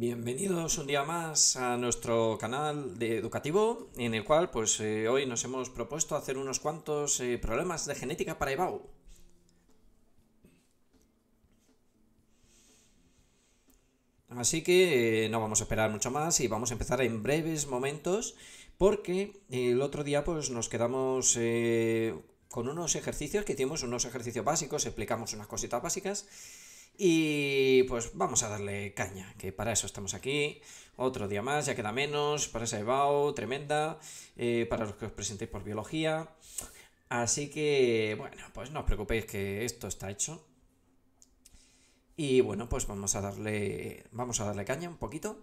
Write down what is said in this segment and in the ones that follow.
Bienvenidos un día más a nuestro canal de educativo, en el cual pues eh, hoy nos hemos propuesto hacer unos cuantos eh, problemas de genética para EBAU. Así que eh, no vamos a esperar mucho más y vamos a empezar en breves momentos, porque el otro día pues nos quedamos con unos ejercicios que hicimos, unos ejercicios básicos, explicamos unas cositas básicas y pues vamos a darle caña, que para eso estamos aquí. Otro día más, ya queda menos, para esa tremenda, eh, para los que os presentéis por biología. Así que, bueno, pues no os preocupéis que esto está hecho. Y bueno, pues vamos a darle, vamos a darle caña un poquito.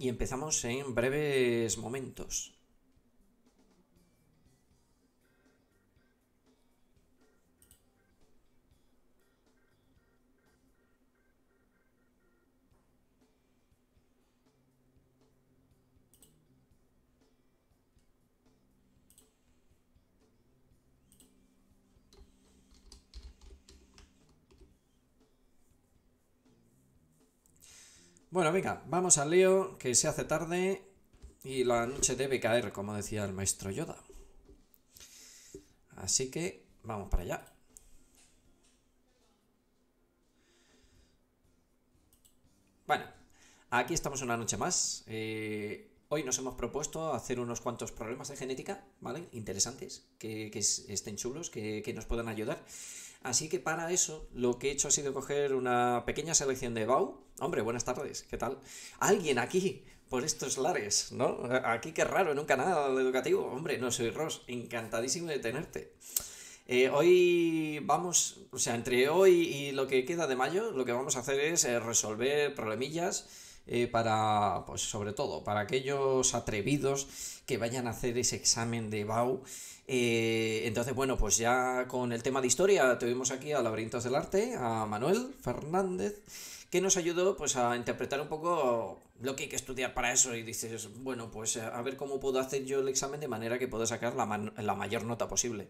Y empezamos en breves momentos. Bueno, venga, vamos al lío, que se hace tarde y la noche debe caer, como decía el maestro Yoda. Así que vamos para allá. Bueno, aquí estamos una noche más. Eh, hoy nos hemos propuesto hacer unos cuantos problemas de genética, ¿vale? Interesantes, que, que estén chulos, que, que nos puedan ayudar. Así que para eso lo que he hecho ha sido coger una pequeña selección de BAU. Hombre, buenas tardes, ¿qué tal? Alguien aquí por estos lares, ¿no? Aquí qué raro, en un canal educativo. Hombre, no soy Ross, encantadísimo de tenerte. Eh, hoy vamos, o sea, entre hoy y lo que queda de mayo, lo que vamos a hacer es eh, resolver problemillas eh, para, pues sobre todo, para aquellos atrevidos que vayan a hacer ese examen de BAU eh, entonces, bueno, pues ya con el tema de historia tuvimos aquí a Laberintos del Arte, a Manuel Fernández, que nos ayudó pues a interpretar un poco lo que hay que estudiar para eso y dices, bueno, pues eh, a ver cómo puedo hacer yo el examen de manera que pueda sacar la, mayor nota posible.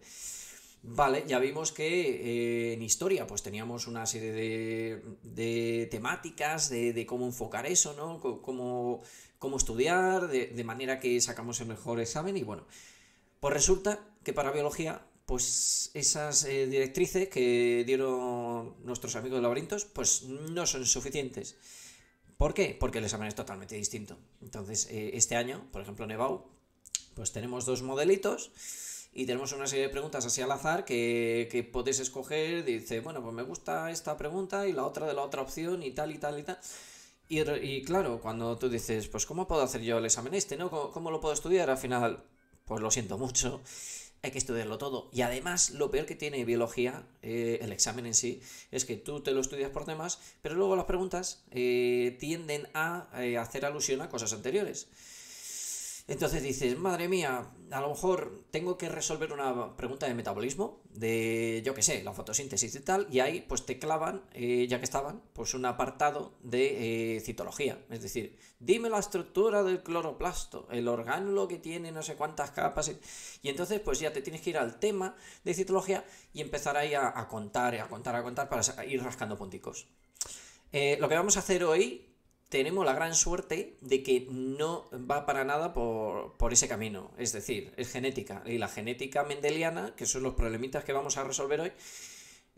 Vale, ya vimos que eh, en historia pues teníamos una serie de, temáticas, de, cómo enfocar eso, ¿no? cómo, estudiar, de manera que sacamos el mejor examen y bueno, pues resulta que para biología, pues esas eh, directrices que dieron nuestros amigos de laberintos, pues no son suficientes. ¿Por qué? Porque el examen es totalmente distinto. Entonces, eh, este año, por ejemplo, en EBAU, pues tenemos dos modelitos y tenemos una serie de preguntas así al azar que, que podéis escoger. Dice, bueno, pues me gusta esta pregunta y la otra de la otra opción y tal y tal y tal. Y, claro, cuando tú dices, pues ¿cómo puedo hacer yo el examen este? ¿no? ¿Cómo, lo puedo estudiar? Al final, pues lo siento mucho hay que estudiarlo todo. Y además, lo peor que tiene biología, eh, el examen en sí, es que tú te lo estudias por temas, pero luego las preguntas eh, tienden a eh, hacer alusión a cosas anteriores. Entonces dices, madre mía, a lo mejor tengo que resolver una pregunta de metabolismo, de yo qué sé, la fotosíntesis y tal, y ahí pues te clavan, eh, ya que estaban, pues un apartado de eh, citología. Es decir, dime la estructura del cloroplasto, el orgánulo que tiene no sé cuántas capas. Y entonces pues ya te tienes que ir al tema de citología y empezar ahí a, contar, a contar, a contar para ir rascando punticos. Eh, lo que vamos a hacer hoy tenemos la gran suerte de que no va para nada por, ese camino. Es decir, es genética. Y la genética mendeliana, que son los problemitas que vamos a resolver hoy,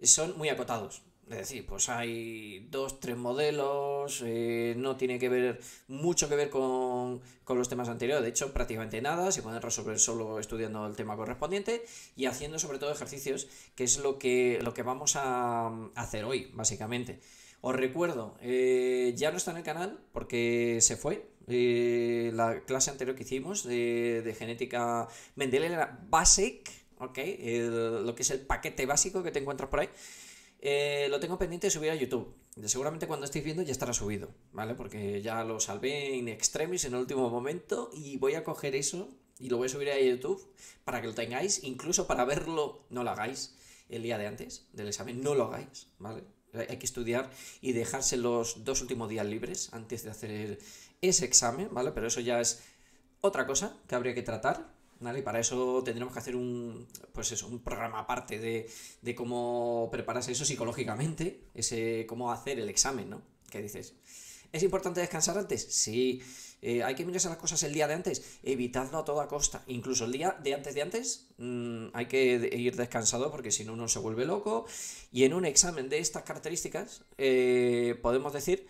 son muy acotados. Es decir, pues hay dos, tres modelos, eh, no tiene que ver mucho que ver con, con los temas anteriores, de hecho prácticamente nada, se pueden resolver solo estudiando el tema correspondiente y haciendo sobre todo ejercicios, que es lo que, lo que vamos a hacer hoy, básicamente. Os recuerdo, eh, ya no está en el canal porque se fue. Eh, la clase anterior que hicimos de, genética mendeliana basic, ¿ok? lo que es el paquete básico que te encuentras por ahí. Eh, lo tengo pendiente de subir a YouTube. Seguramente cuando estéis viendo ya estará subido, ¿vale? Porque ya lo salvé en extremis en el último momento y voy a coger eso y lo voy a subir a YouTube para que lo tengáis, incluso para verlo, no lo hagáis el día de antes del examen, no lo hagáis, ¿vale? hay que estudiar y dejarse los dos últimos días libres antes de hacer ese examen, ¿vale? Pero eso ya es otra cosa que habría que tratar, ¿vale? Y para eso tendremos que hacer un, pues eso, un programa aparte de, cómo prepararse eso psicológicamente, ese cómo hacer el examen, ¿no? ¿Qué dices? ¿Es importante descansar antes? Sí. Eh, hay que mirarse las cosas el día de antes, evitadlo a toda costa. Incluso el día de antes de antes mm, hay que ir descansado porque si no uno se vuelve loco. Y en un examen de estas características eh, podemos decir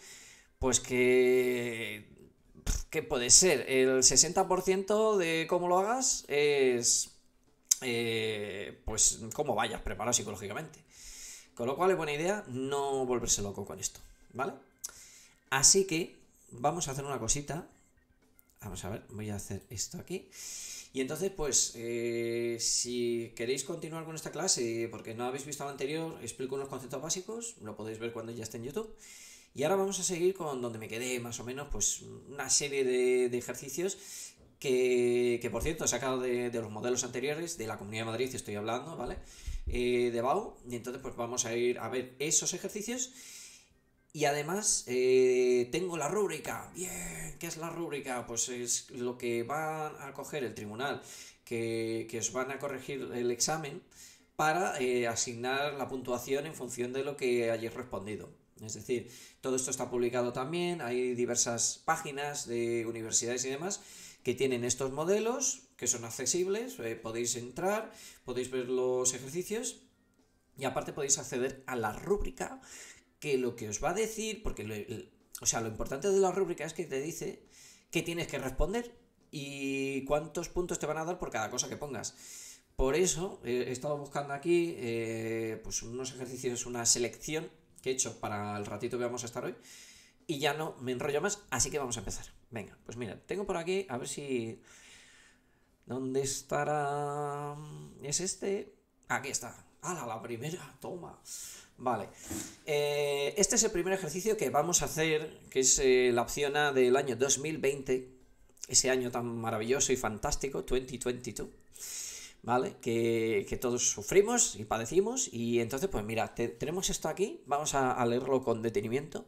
pues que... que puede ser? El 60% de cómo lo hagas es... Eh, pues cómo vayas preparado psicológicamente. Con lo cual es buena idea no volverse loco con esto, ¿vale? Así que vamos a hacer una cosita Vamos a ver, voy a hacer esto aquí. Y entonces, pues, eh, si queréis continuar con esta clase, porque no habéis visto la anterior, explico unos conceptos básicos, lo podéis ver cuando ya esté en YouTube. Y ahora vamos a seguir con donde me quedé, más o menos, pues, una serie de, ejercicios que, por cierto, he sacado de, de, los modelos anteriores, de la Comunidad de Madrid estoy hablando, ¿vale? Eh, de BAU. Y entonces, pues, vamos a ir a ver esos ejercicios y además eh, tengo la rúbrica. Bien, ¿qué es la rúbrica? Pues es lo que va a coger el tribunal, que, os van a corregir el examen para eh, asignar la puntuación en función de lo que hayáis respondido. Es decir, todo esto está publicado también, hay diversas páginas de universidades y demás que tienen estos modelos, que son accesibles, eh, podéis entrar, podéis ver los ejercicios y aparte podéis acceder a la rúbrica que lo que os va a decir, porque lo, o sea, lo importante de la rúbrica es que te dice qué tienes que responder y cuántos puntos te van a dar por cada cosa que pongas. Por eso eh, he estado buscando aquí eh, pues unos ejercicios, una selección que he hecho para el ratito que vamos a estar hoy. Y ya no me enrollo más, así que vamos a empezar. Venga, pues mira, tengo por aquí, a ver si... ¿Dónde estará? ¿Es este? Aquí está. ¡Hala, la primera! ¡Toma! Vale. Eh, este es el primer ejercicio que vamos a hacer, que es eh, la opción A del año 2020, ese año tan maravilloso y fantástico, 2022, ¿vale? Que, todos sufrimos y padecimos. Y entonces, pues mira, tenemos esto aquí, vamos a, a leerlo con detenimiento.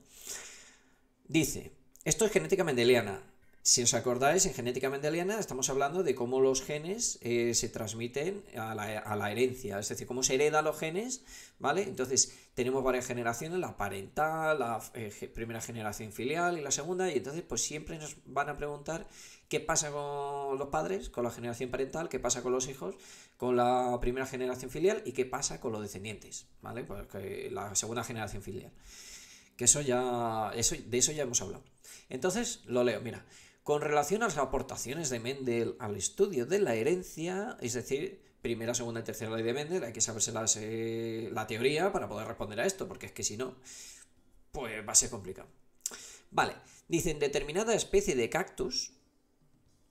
Dice, esto es genética mendeliana. Si os acordáis, en genéticamente Mendeliana estamos hablando de cómo los genes eh, se transmiten a la, herencia, es decir, cómo se heredan los genes, ¿vale? Entonces tenemos varias generaciones, la parental, la eh, primera generación filial y la segunda, y entonces pues siempre nos van a preguntar qué pasa con los padres, con la generación parental, qué pasa con los hijos, con la primera generación filial y qué pasa con los descendientes, ¿vale? Pues la segunda generación filial. Que eso ya, eso, de eso ya hemos hablado. Entonces lo leo, mira. Con relación a las aportaciones de Mendel al estudio de la herencia, es decir, primera, segunda y tercera ley de Mendel, hay que saberse eh, la, teoría para poder responder a esto, porque es que si no, pues va a ser complicado. Vale, dicen determinada especie de cactus,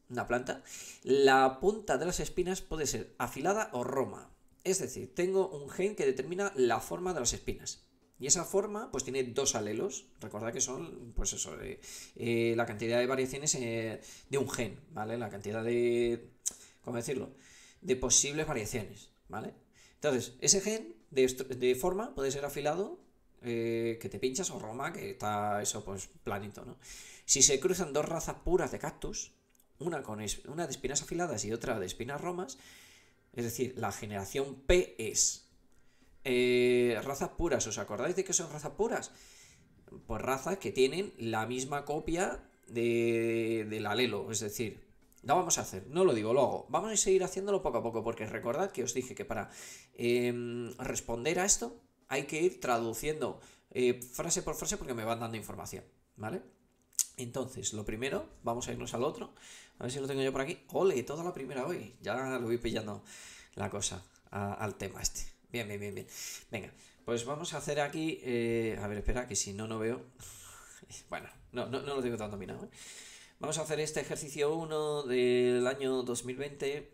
una planta, la punta de las espinas puede ser afilada o roma. Es decir, tengo un gen que determina la forma de las espinas. Y esa forma pues tiene dos alelos. Recuerda que son, pues eso, eh, la cantidad de variaciones eh, de un gen, ¿vale? La cantidad de, ¿cómo decirlo? De posibles variaciones, ¿vale? Entonces, ese gen de, forma puede ser afilado, eh, que te pinchas, o roma, que está eso pues planito, ¿no? Si se cruzan dos razas puras de cactus, una, con una de espinas afiladas y otra de espinas romas, es decir, la generación P es eh, razas puras, ¿os acordáis de que son razas puras? Pues razas que tienen la misma copia de, del alelo, es decir, no vamos a hacer, no lo digo, luego, Vamos a seguir haciéndolo poco a poco, porque recordad que os dije que para em, responder a esto hay que ir traduciendo eh, frase por frase porque me van dando información, ¿vale? Entonces, lo primero, vamos a irnos al otro. A ver si lo tengo yo por aquí. Ole, toda la primera hoy. Ya lo voy pillando la cosa al tema este. Bien, bien, bien, bien. Venga, pues vamos a hacer aquí. Eh, a ver, espera, que si no, no veo. bueno, no, lo tengo tan dominado. ¿eh? Vamos a hacer este ejercicio 1 del año 2020.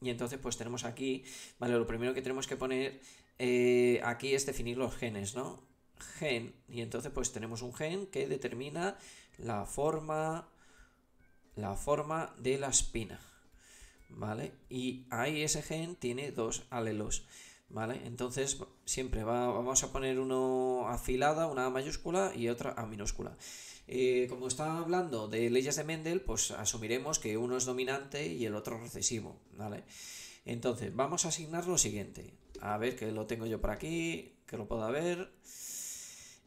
Y entonces, pues tenemos aquí. Vale, lo primero que tenemos que poner eh, aquí es definir los genes, ¿no? Gen. Y entonces, pues tenemos un gen que determina la forma. La forma de la espina. ¿Vale? Y ahí ese gen tiene dos alelos. ¿Vale? Entonces, siempre vamos a poner uno afilada, una mayúscula y otra a minúscula. Eh, como está hablando de leyes de Mendel, pues asumiremos que uno es dominante y el otro recesivo, ¿vale? Entonces, vamos a asignar lo siguiente. A ver que lo tengo yo por aquí, que lo pueda ver.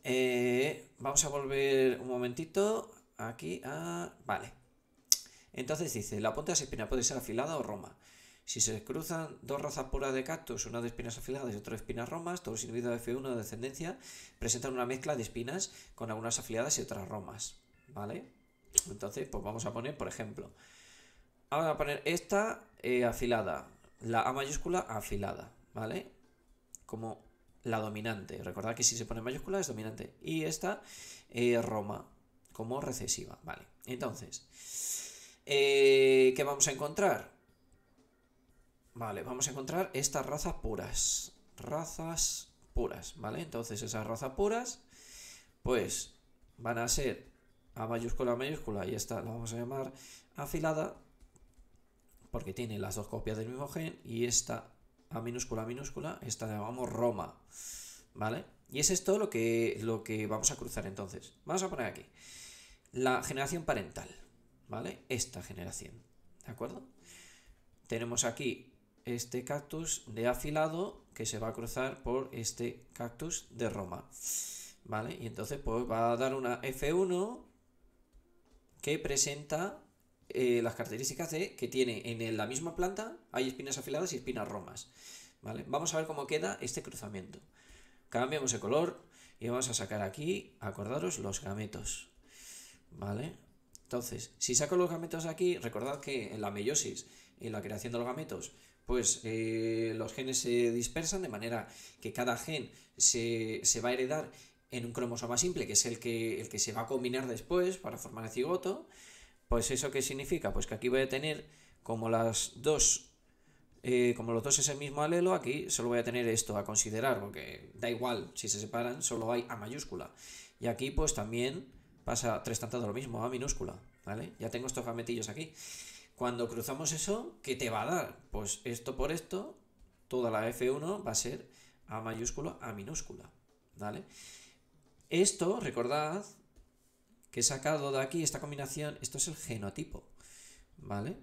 Eh, vamos a volver un momentito aquí a... Vale. Entonces dice, la punta de espina puede ser afilada o roma. Si se cruzan dos razas puras de cactus, una de espinas afiladas y otra de espinas romas, todos individuos de F1 de descendencia presentan una mezcla de espinas con algunas afiladas y otras romas, ¿vale? Entonces, pues vamos a poner, por ejemplo, vamos a poner esta eh, afilada, la A mayúscula afilada, ¿vale? Como la dominante. Recordad que si se pone mayúscula es dominante. Y esta eh, Roma como recesiva, ¿vale? Entonces, eh, ¿qué vamos a encontrar? Vale, vamos a encontrar estas razas puras. Razas puras, ¿vale? Entonces esas razas puras, pues van a ser A mayúscula, mayúscula, y esta la vamos a llamar afilada, porque tiene las dos copias del mismo gen, y esta A minúscula, minúscula, esta la llamamos Roma, ¿vale? Y es esto lo que, lo que vamos a cruzar entonces. Vamos a poner aquí la generación parental, ¿vale? Esta generación, ¿de acuerdo? Tenemos aquí este cactus de afilado que se va a cruzar por este cactus de Roma. ¿Vale? Y entonces pues va a dar una F1 que presenta eh, las características de que tiene en la misma planta hay espinas afiladas y espinas romas. ¿Vale? Vamos a ver cómo queda este cruzamiento. Cambiamos de color y vamos a sacar aquí, acordaros, los gametos. ¿Vale? Entonces, si saco los gametos aquí, recordad que en la meiosis en la creación de los gametos, pues eh, los genes se dispersan de manera que cada gen se, va a heredar en un cromosoma simple, que es el que, el que se va a combinar después para formar el cigoto. Pues eso qué significa? Pues que aquí voy a tener como las dos eh, como los dos es el mismo alelo, aquí solo voy a tener esto a considerar, porque da igual si se separan, solo hay A mayúscula. Y aquí pues también pasa tres tantas lo mismo, A minúscula, ¿vale? Ya tengo estos gametillos aquí. Cuando cruzamos eso, ¿qué te va a dar? Pues esto por esto, toda la F1 va a ser A mayúscula A minúscula, ¿vale? Esto, recordad que he sacado de aquí esta combinación, esto es el genotipo, ¿vale?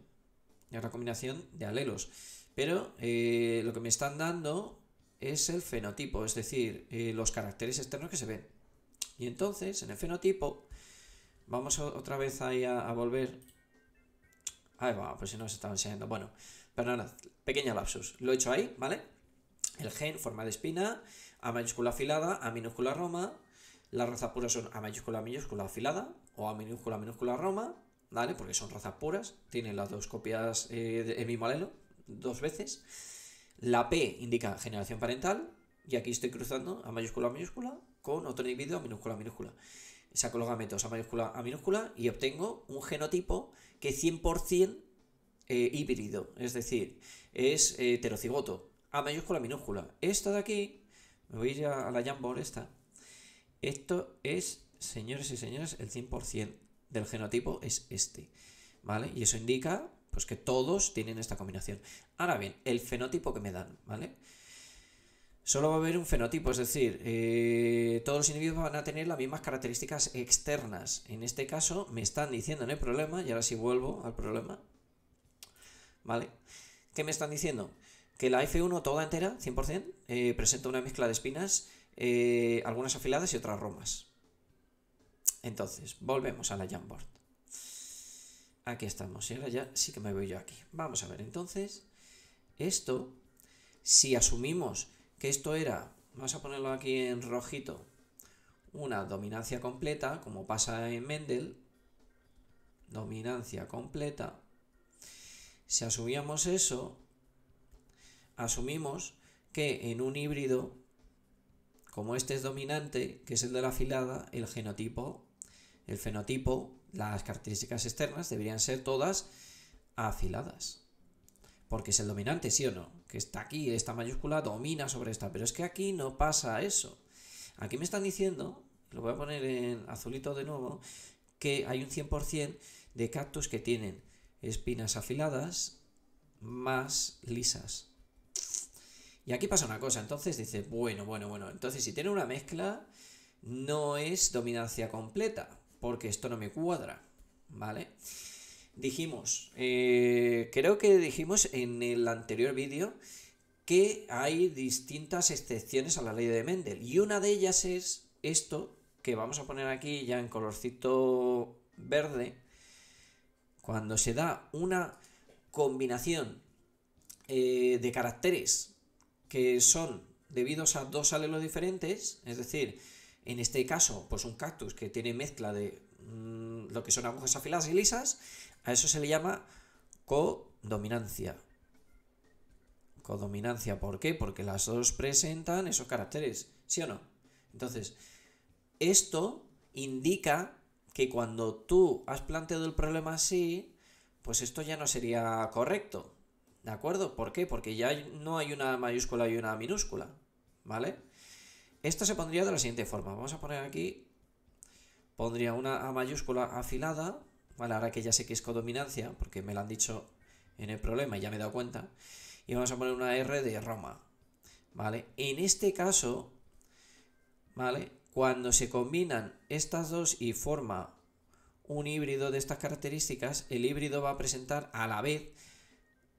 Es la combinación de alelos. Pero eh, lo que me están dando es el fenotipo, es decir, eh, los caracteres externos que se ven. Y entonces, en el fenotipo, vamos otra vez ahí a volver Ahí va, pues si no se estaba enseñando. Bueno, perdón, pequeña lapsus. Lo he hecho ahí, ¿vale? El gen, forma de espina, A mayúscula afilada, A minúscula roma. Las razas puras son A mayúscula minúscula afilada o A minúscula minúscula roma, ¿vale? Porque son razas puras, tienen las dos copias en eh, mi mismo dos veces. La P indica generación parental y aquí estoy cruzando A mayúscula minúscula con otro individuo A minúscula minúscula. Saco los A mayúscula A minúscula y obtengo un genotipo que 100% eh, híbrido, es decir, es heterocigoto, eh, A mayúscula minúscula. Esto de aquí, me voy a ir a, la Jamboard esta, esto es, señores y señores, el 100% del genotipo es este, ¿vale? Y eso indica pues que todos tienen esta combinación. Ahora bien, el fenotipo que me dan, ¿vale? solo va a haber un fenotipo, es decir, eh, todos los individuos van a tener las mismas características externas. En este caso me están diciendo en el problema, y ahora sí vuelvo al problema, ¿vale? ¿Qué me están diciendo? Que la F1 toda entera, 100%, eh, presenta una mezcla de espinas, eh, algunas afiladas y otras romas. Entonces, volvemos a la Jamboard. Aquí estamos, y ahora ya sí que me veo yo aquí. Vamos a ver, entonces, esto, si asumimos que esto era, vamos a ponerlo aquí en rojito, una dominancia completa, como pasa en Mendel, dominancia completa, si asumíamos eso, asumimos que en un híbrido, como este es dominante, que es el de la afilada, el genotipo, el fenotipo, las características externas deberían ser todas afiladas porque es el dominante, sí o no, que está aquí, esta mayúscula domina sobre esta, pero es que aquí no pasa eso. Aquí me están diciendo, lo voy a poner en azulito de nuevo, que hay un 100% de cactus que tienen espinas afiladas más lisas. Y aquí pasa una cosa, entonces dice, bueno, bueno, bueno, entonces si tiene una mezcla, no es dominancia completa, porque esto no me cuadra, ¿vale? dijimos, eh, creo que dijimos en el anterior vídeo que hay distintas excepciones a la ley de Mendel y una de ellas es esto que vamos a poner aquí ya en colorcito verde, cuando se da una combinación eh, de caracteres que son debidos a dos alelos diferentes, es decir, en este caso, pues un cactus que tiene mezcla de mm, lo que son agujas afiladas y lisas, a eso se le llama codominancia. Codominancia, ¿por qué? Porque las dos presentan esos caracteres, ¿sí o no? Entonces, esto indica que cuando tú has planteado el problema así, pues esto ya no sería correcto. ¿De acuerdo? ¿Por qué? Porque ya no hay una mayúscula y una minúscula. ¿Vale? Esto se pondría de la siguiente forma. Vamos a poner aquí. Pondría una A mayúscula afilada Ahora que ya sé que es codominancia, porque me lo han dicho en el problema y ya me he dado cuenta, y vamos a poner una R de Roma, ¿vale? En este caso, ¿vale? Cuando se combinan estas dos y forma un híbrido de estas características, el híbrido va a presentar a la vez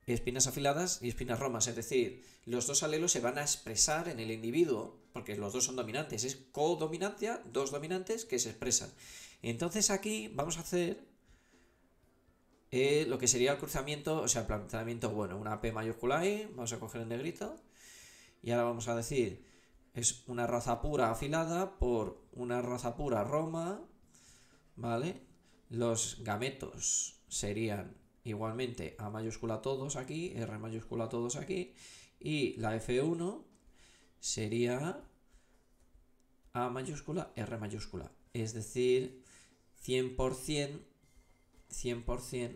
espinas afiladas y espinas romas, es decir, los dos alelos se van a expresar en el individuo, porque los dos son dominantes, es codominancia, dos dominantes que se expresan. Entonces aquí vamos a hacer eh, lo que sería el cruzamiento, o sea, el planteamiento bueno, una P mayúscula ahí, vamos a coger el negrito, y ahora vamos a decir, es una raza pura afilada por una raza pura roma, ¿vale? Los gametos serían igualmente A mayúscula todos aquí, R mayúscula todos aquí, y la F1 sería A mayúscula, R mayúscula, es decir, 100% 100%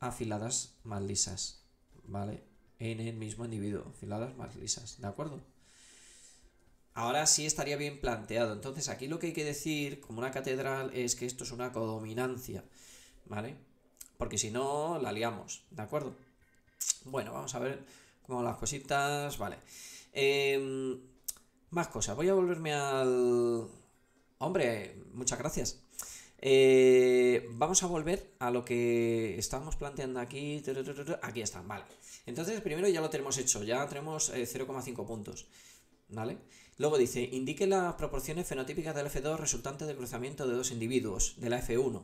afiladas más lisas, ¿vale? En el mismo individuo, afiladas más lisas, ¿de acuerdo? Ahora sí estaría bien planteado. Entonces aquí lo que hay que decir como una catedral es que esto es una codominancia, ¿vale? Porque si no, la liamos, ¿de acuerdo? Bueno, vamos a ver cómo las cositas, vale. Em, más cosas, voy a volverme al... Hombre, muchas gracias. Eh, vamos a volver a lo que estábamos planteando aquí. Aquí están, vale. Entonces, primero ya lo tenemos hecho, ya tenemos 0,5 eh, puntos. ¿Vale? Luego dice, indique las proporciones fenotípicas del F2 resultante del cruzamiento de dos individuos, de la F1.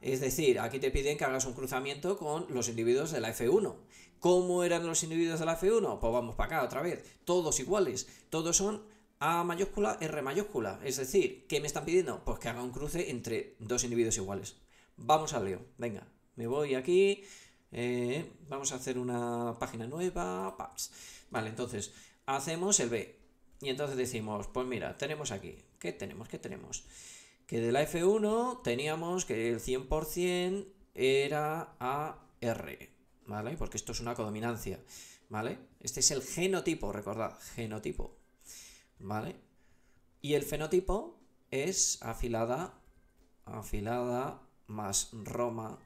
Es decir, aquí te piden que hagas un cruzamiento con los individuos de la F1. ¿Cómo eran los individuos de la F1? Pues vamos para acá otra vez. Todos iguales. Todos son a mayúscula, R mayúscula. Es decir, ¿qué me están pidiendo? Pues que haga un cruce entre dos individuos iguales. Vamos al lío. Venga, me voy aquí. Eh, vamos a hacer una página nueva. Paps. Vale, entonces hacemos el B. Y entonces decimos, pues mira, tenemos aquí. ¿Qué tenemos? ¿Qué tenemos? Que de la F1 teníamos que el 100% era AR. ¿Vale? Porque esto es una codominancia. ¿Vale? Este es el genotipo, recordad, genotipo. ¿vale? Y el fenotipo es afilada, afilada más roma.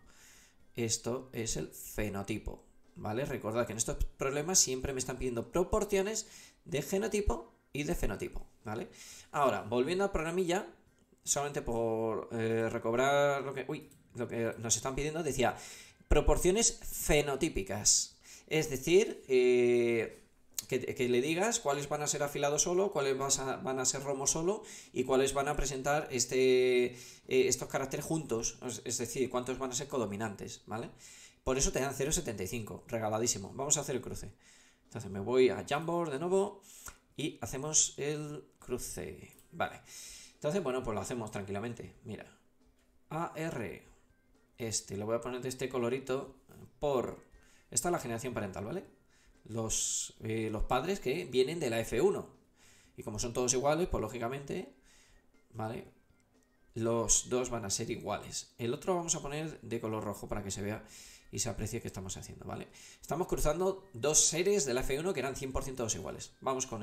Esto es el fenotipo, ¿vale? Recordad que en estos problemas siempre me están pidiendo proporciones de genotipo y de fenotipo, ¿vale? Ahora, volviendo al programilla, solamente por eh, recobrar lo que, uy, lo que nos están pidiendo, decía proporciones fenotípicas. Es decir, eh, que, le digas cuáles van a ser afilados solo, cuáles van a ser romo solo y cuáles van a presentar este, eh, estos caracteres juntos, es decir, cuántos van a ser codominantes, ¿vale? Por eso te dan 0.75, regaladísimo. Vamos a hacer el cruce. Entonces me voy a Jamboard de nuevo y hacemos el cruce. Vale. Entonces, bueno, pues lo hacemos tranquilamente. Mira. AR. Este, lo voy a poner de este colorito por... Esta es la generación parental, ¿vale? los, eh, los padres que vienen de la F1. Y como son todos iguales, pues lógicamente, ¿vale? Los dos van a ser iguales. El otro vamos a poner de color rojo para que se vea y se aprecie que estamos haciendo, ¿vale? Estamos cruzando dos seres de la F1 que eran 100% iguales. Vamos con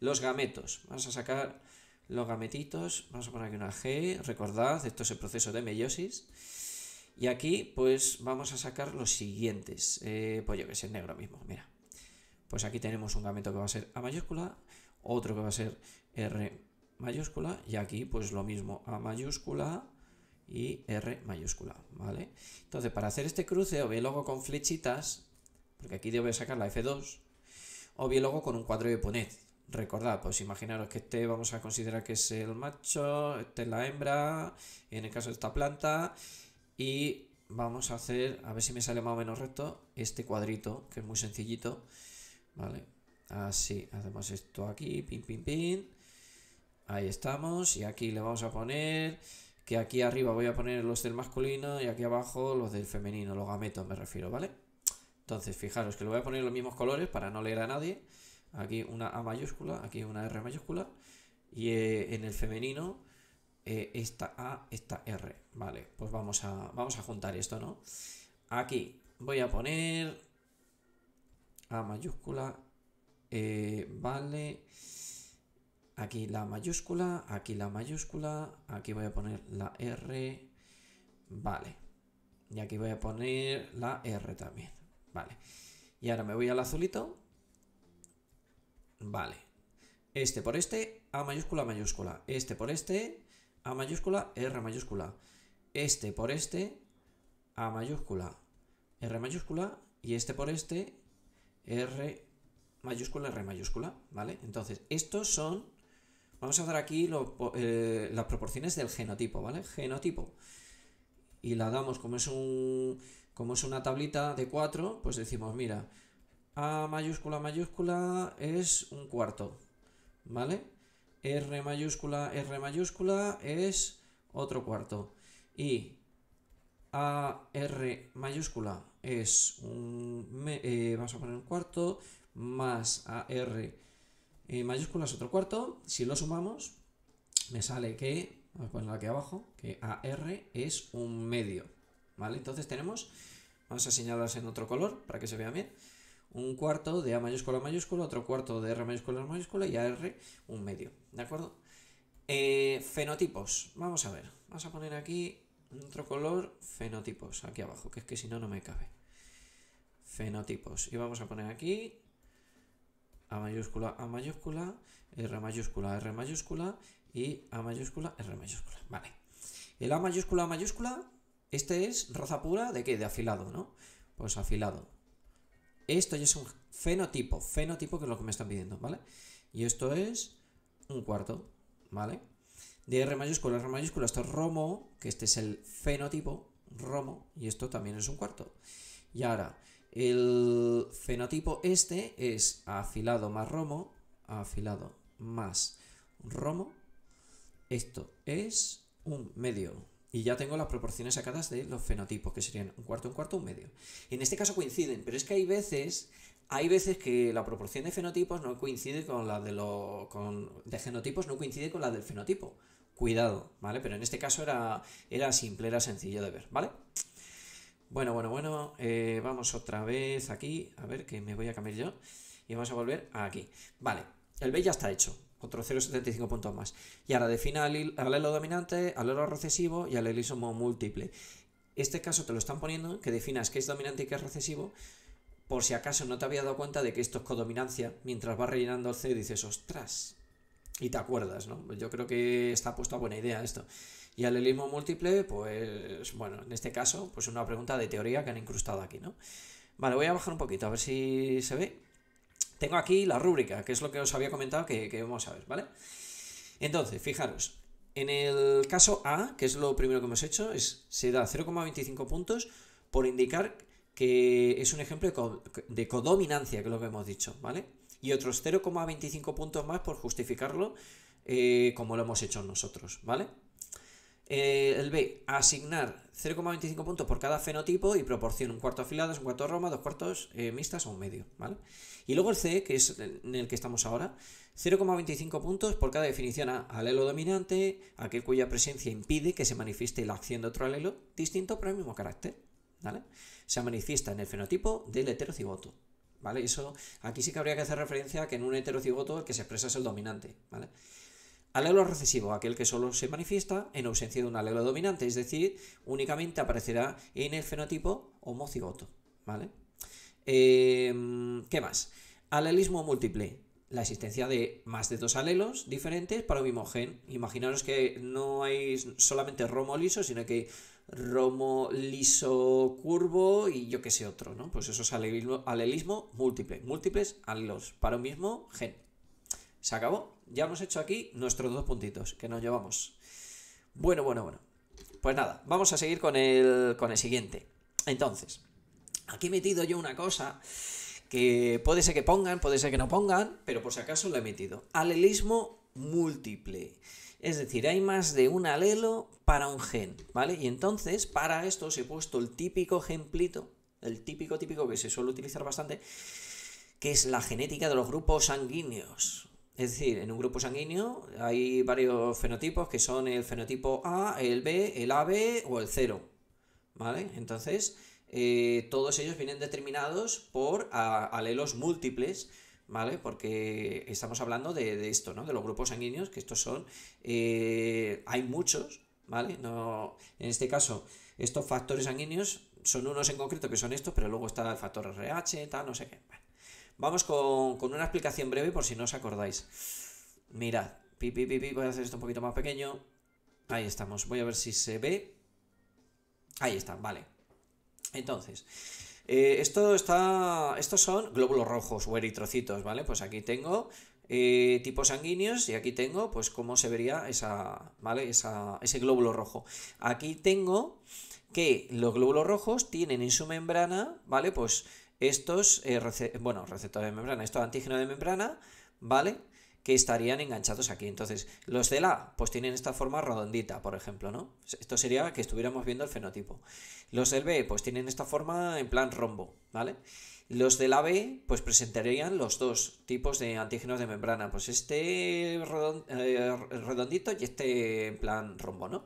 los gametos. Vamos a sacar los gametitos. Vamos a poner aquí una G. Recordad, esto es el proceso de meiosis. Y aquí, pues, vamos a sacar los siguientes. Eh, pues yo que sé, el negro mismo, mira pues aquí tenemos un gameto que va a ser A mayúscula, otro que va a ser R mayúscula y aquí pues lo mismo A mayúscula y R mayúscula, ¿vale? Entonces para hacer este cruce o bien con flechitas, porque aquí debo sacar la F2, o bien luego con un cuadro de poned. Recordad, pues imaginaros que este vamos a considerar que es el macho, este es la hembra, en el caso de esta planta, y vamos a hacer, a ver si me sale más o menos recto, este cuadrito, que es muy sencillito, Vale, así, hacemos esto aquí, pin, pin, pin. Ahí estamos, y aquí le vamos a poner que aquí arriba voy a poner los del masculino y aquí abajo los del femenino, los gametos me refiero, ¿vale? Entonces, fijaros que le voy a poner los mismos colores para no leer a nadie. Aquí una A mayúscula, aquí una R mayúscula. Y eh, en el femenino, eh, esta A, esta R. Vale, pues vamos a, vamos a juntar esto, ¿no? Aquí voy a poner a mayúscula, eh, vale, aquí la mayúscula, aquí la mayúscula, aquí voy a poner la R, vale. Y aquí voy a poner la R también, vale. Y ahora me voy al azulito, vale. Este por este, A mayúscula, mayúscula. Este por este, A mayúscula, R mayúscula. Este por este, A mayúscula, R mayúscula. Y este por este, R mayúscula, R mayúscula, ¿vale? Entonces, estos son, vamos a dar aquí eh, las proporciones del genotipo, ¿vale? Genotipo. Y la damos, como es, un, como es una tablita de cuatro, pues decimos, mira, A mayúscula mayúscula es un cuarto, ¿vale? R mayúscula R mayúscula es otro cuarto. Y AR mayúscula es un, eh, vamos a poner un cuarto, más AR R eh, mayúscula es otro cuarto. Si lo sumamos, me sale que, vamos a que aquí abajo, que AR es un medio, ¿vale? Entonces tenemos, vamos a señalarlas en otro color para que se vea bien, un cuarto de A mayúscula mayúscula, otro cuarto de R mayúscula a mayúscula y AR un medio, ¿de acuerdo? Eh, fenotipos, vamos a ver, vamos a poner aquí otro color, fenotipos, aquí abajo, que es que si no, no me cabe. Fenotipos. Y vamos a poner aquí A mayúscula, A mayúscula, R mayúscula, R mayúscula y A mayúscula, R mayúscula. Vale. El A mayúscula, A mayúscula, este es raza pura de qué? De afilado, ¿no? Pues afilado. Esto ya es un fenotipo, fenotipo que es lo que me están pidiendo, ¿vale? Y esto es un cuarto, ¿vale? de R mayúscula, R mayúscula, esto es romo, que este es el fenotipo, romo, y esto también es un cuarto. Y ahora, el fenotipo este es afilado más romo, afilado más romo, esto es un medio. Y ya tengo las proporciones sacadas de los fenotipos, que serían un cuarto, un cuarto, un medio. En este caso coinciden, pero es que hay veces hay veces que la proporción de fenotipos no coincide con la de los. de genotipos no coincide con la del fenotipo. Cuidado, ¿vale? Pero en este caso era, era simple, era sencillo de ver, ¿vale? Bueno, bueno, bueno, eh, vamos otra vez aquí, a ver que me voy a cambiar yo y vamos a volver aquí. Vale, el B ya está hecho, otro 0,75 puntos más. Y ahora defina el alelo dominante, alelo recesivo y alelismo múltiple. Este caso te lo están poniendo, que definas qué es dominante y qué es recesivo, por si acaso no te había dado cuenta de que esto es codominancia, mientras vas rellenando el C dices, ostras, y te acuerdas, ¿no? Yo creo que está puesto a buena idea esto. Y alelismo múltiple, pues bueno, en este caso, pues una pregunta de teoría que han incrustado aquí, ¿no? Vale, voy a bajar un poquito, a ver si se ve. Tengo aquí la rúbrica, que es lo que os había comentado que, vamos a ver, ¿vale? Entonces, fijaros, en el caso A, que es lo primero que hemos hecho, es, se da 0,25 puntos por indicar que es un ejemplo de, de codominancia, que es lo que hemos dicho, ¿vale? y otros 0,25 puntos más por justificarlo eh, como lo hemos hecho nosotros, ¿vale? Eh, el B, asignar 0,25 puntos por cada fenotipo y proporcionar un cuarto afilado, un cuarto roma, dos cuartos eh, mixtas o un medio, ¿vale? Y luego el C, que es en el que estamos ahora, 0,25 puntos por cada definición a alelo dominante, aquel cuya presencia impide que se manifieste la acción de otro alelo distinto pero el mismo carácter, ¿vale? Se manifiesta en el fenotipo del heterocigoto, ¿vale? Eso, aquí sí que habría que hacer referencia a que en un heterocigoto el que se expresa es el dominante, ¿vale? Alelo recesivo, aquel que solo se manifiesta en ausencia de un alelo dominante, es decir, únicamente aparecerá en el fenotipo homocigoto, ¿vale? Em, ¿Qué más? Alelismo múltiple, la existencia de más de dos alelos diferentes para un mismo gen. Imaginaros que no hay solamente romo liso, sino que romo liso curvo y yo que sé otro, ¿no? Pues eso es alelismo, múltiple, múltiples alelos para un mismo gen. Se acabó, ya hemos hecho aquí nuestros dos puntitos que nos llevamos. Bueno, bueno, bueno. Pues nada, vamos a seguir con el, con el siguiente. Entonces, aquí he metido yo una cosa que puede ser que pongan, puede ser que no pongan, pero por si acaso lo he metido. Alelismo múltiple. Es decir, hay más de un alelo para un gen, ¿vale? Y entonces, para esto os he puesto el típico ejemplito, el típico típico que se suele utilizar bastante, que es la genética de los grupos sanguíneos. Es decir, en un grupo sanguíneo hay varios fenotipos que son el fenotipo A, el B, el AB o el cero, ¿Vale? Entonces, eh, todos ellos vienen determinados por alelos múltiples ¿vale? Porque estamos hablando de, esto, ¿no? De los grupos sanguíneos, que estos son, eh, hay muchos, ¿vale? No, en este caso, estos factores sanguíneos son unos en concreto que son estos, pero luego está el factor RH, tal, no sé qué. vamos con, con, una explicación breve por si no os acordáis. Mirad, pi, pi, pi, voy a hacer esto un poquito más pequeño. Ahí estamos, voy a ver si se ve. Ahí está, vale. Entonces, eh, esto está, estos son glóbulos rojos o eritrocitos, ¿vale? Pues aquí tengo eh, tipos sanguíneos y aquí tengo pues cómo se vería esa, ¿vale? Esa, ese glóbulo rojo. Aquí tengo que los glóbulos rojos tienen en su membrana, ¿vale? Pues estos, eh, bueno, receptores de membrana, estos antígenos de membrana, ¿vale? que estarían enganchados aquí. Entonces, los del A, pues tienen esta forma redondita, por ejemplo, ¿no? Esto sería que estuviéramos viendo el fenotipo. Los del B, pues tienen esta forma en plan rombo, ¿vale? Los del AB, pues presentarían los dos tipos de antígenos de membrana, pues este eh, redondito y este en plan rombo, ¿no?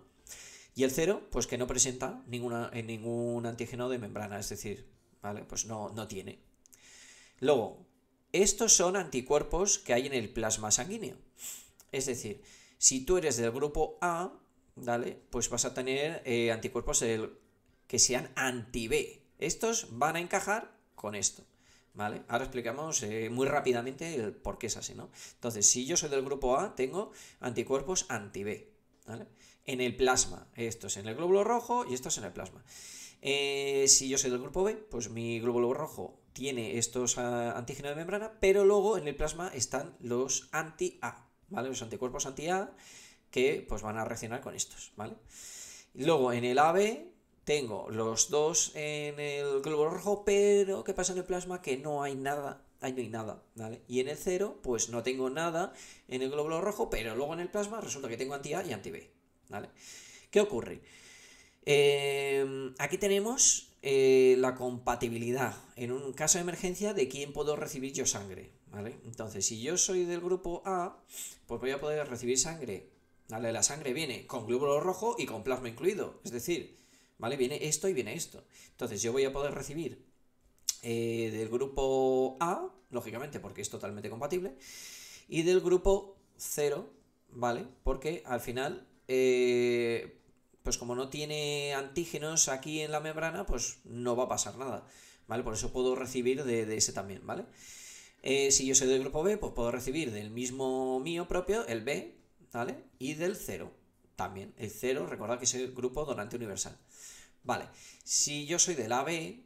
Y el cero, pues que no presenta ninguna, eh, ningún antígeno de membrana, es decir, ¿vale? Pues no, no tiene. Luego, estos son anticuerpos que hay en el plasma sanguíneo. Es decir, si tú eres del grupo A, ¿vale? Pues vas a tener eh, anticuerpos que sean anti-B. Estos van a encajar con esto. ¿Vale? Ahora explicamos eh, muy rápidamente el por qué es así, ¿no? Entonces, si yo soy del grupo A, tengo anticuerpos anti-B, ¿vale? En el plasma, estos en el glóbulo rojo y estos en el plasma. Eh, si yo soy del grupo B, pues mi glóbulo rojo tiene estos ah, antígenos de membrana, pero luego en el plasma están los anti-A, ¿vale? Los anticuerpos anti-A que pues van a reaccionar con estos, ¿vale? Luego en el AB tengo los dos en el glóbulo rojo, pero ¿qué pasa en el plasma? Que no hay nada, ahí no hay nada, ¿vale? Y en el cero, pues no tengo nada en el glóbulo rojo, pero luego en el plasma resulta que tengo anti-A y anti-B, ¿vale? ¿Qué ocurre? Eh, aquí tenemos eh, la compatibilidad. En un caso de emergencia, ¿de quién puedo recibir yo sangre? ¿Vale? Entonces, si yo soy del grupo A, pues voy a poder recibir sangre. ¿Vale? La sangre viene con glóbulo rojo y con plasma incluido. Es decir, ¿vale? Viene esto y viene esto. Entonces, yo voy a poder recibir eh, del grupo A, lógicamente, porque es totalmente compatible, y del grupo 0, ¿vale? Porque al final eh, pues como no tiene antígenos aquí en la membrana, pues no va a pasar nada, ¿vale? Por eso puedo recibir de, ese también, ¿vale? Eh, si yo soy del grupo B, pues puedo recibir del mismo mío propio, el B, ¿vale? Y del 0 también. El 0, recordad que es el grupo donante universal. Vale, si yo soy del AB,